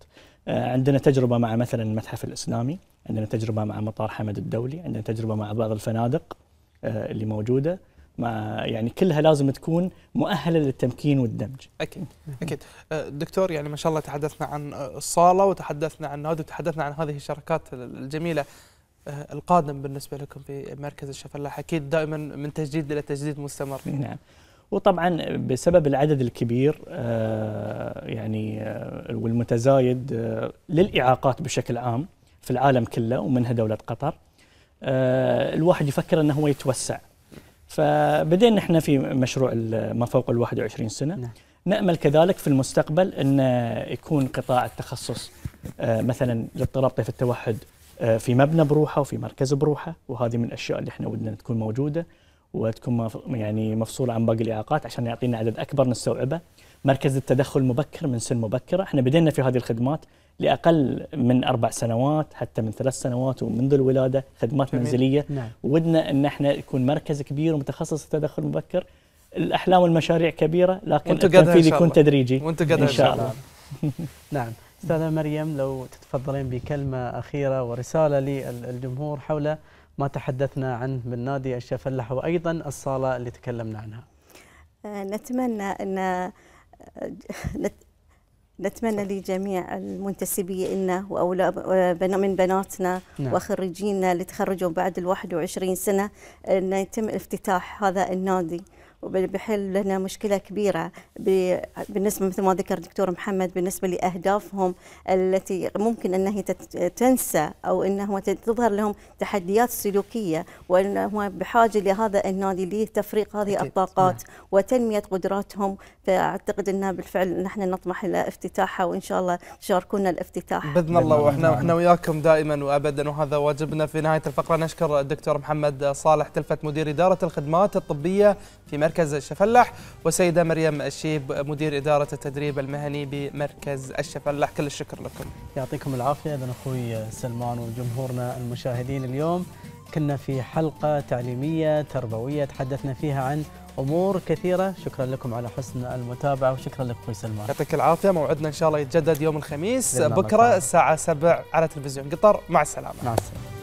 آه، عندنا تجربة مع مثلا المتحف الإسلامي عندنا تجربة مع مطار حمد الدولي عندنا تجربة مع بعض الفنادق آه، اللي موجودة مع يعني كلها لازم تكون مؤهله للتمكين والدمج. اكيد اكيد آه، دكتور يعني ما شاء الله تحدثنا عن الصاله وتحدثنا عن نادي وتحدثنا عن هذه الشراكات الجميله القادم بالنسبه لكم في مركز الشفلاح اكيد دائما من تجديد الى تجديد مستمر. نعم. وطبعا بسبب العدد الكبير آه، يعني آه، والمتزايد آه، للاعاقات بشكل عام في العالم كله ومنها دوله قطر الواحد يفكر انه هو يتوسع فبدينا احنا في مشروع ما فوق ال 21 سنه نعم. نامل كذلك في المستقبل ان يكون قطاع التخصص مثلا لاضطراب طيف التوحد في مبنى بروحه وفي مركز بروحه وهذه من الاشياء اللي احنا ودنا تكون موجوده وتكون يعني مفصوله عن باقي الاعاقات عشان يعطينا عدد اكبر نستوعبه. مركز التدخل المبكر من سن مبكره، احنا بدينا في هذه الخدمات لاقل من اربع سنوات حتى من ثلاث سنوات ومنذ الولاده خدمات جميل. منزليه نعم. ودنا ان احنا يكون مركز كبير ومتخصص التدخل المبكر. الاحلام والمشاريع كبيره لكن التنفيذ يكون تدريجي وانتم قدها ان شاء الله. نعم. استاذه مريم لو تتفضلين بكلمه اخيره ورساله للجمهور حول ما تحدثنا عنه من نادي الشفلح وأيضا الصالة اللي تكلمنا عنها آه، نتمنى أن آه، نتمنى لجميع المنتسبين لنا وأولاد آه، من بناتنا نعم. وخريجينا اللي تخرجوا بعد ال 21 سنة أن يتم افتتاح هذا النادي وبيحل لنا مشكله كبيره بالنسبه مثل ما ذكر الدكتور محمد بالنسبه لاهدافهم التي ممكن انها تنسى او أنها تظهر لهم تحديات سلوكيه وانه بحاجه لهذا النادي لتفريق هذه الطاقات نعم. وتنميه قدراتهم فاعتقد أنها بالفعل نحن نطمح الى افتتاحها وان شاء الله تشاركونا الافتتاح باذن نعم. الله واحنا واحنا نعم. وياكم دائما وابدا وهذا واجبنا في نهايه الفقره نشكر الدكتور محمد صالح تلفت مدير اداره الخدمات الطبيه في بمركز الشفلح والسيدة مريم الشيب مدير إدارة التدريب المهني بمركز الشفلح كل الشكر لكم يعطيكم العافية إذن أخوي سلمان وجمهورنا المشاهدين اليوم كنا في حلقة تعليمية تربوية تحدثنا فيها عن امور كثيره شكرا لكم على حسن المتابعه وشكرا لك اخوي سلمان يعطيك العافيه موعدنا ان شاء الله يتجدد يوم الخميس بكره الساعه 7 على تلفزيون قطر مع السلامه مع السلامه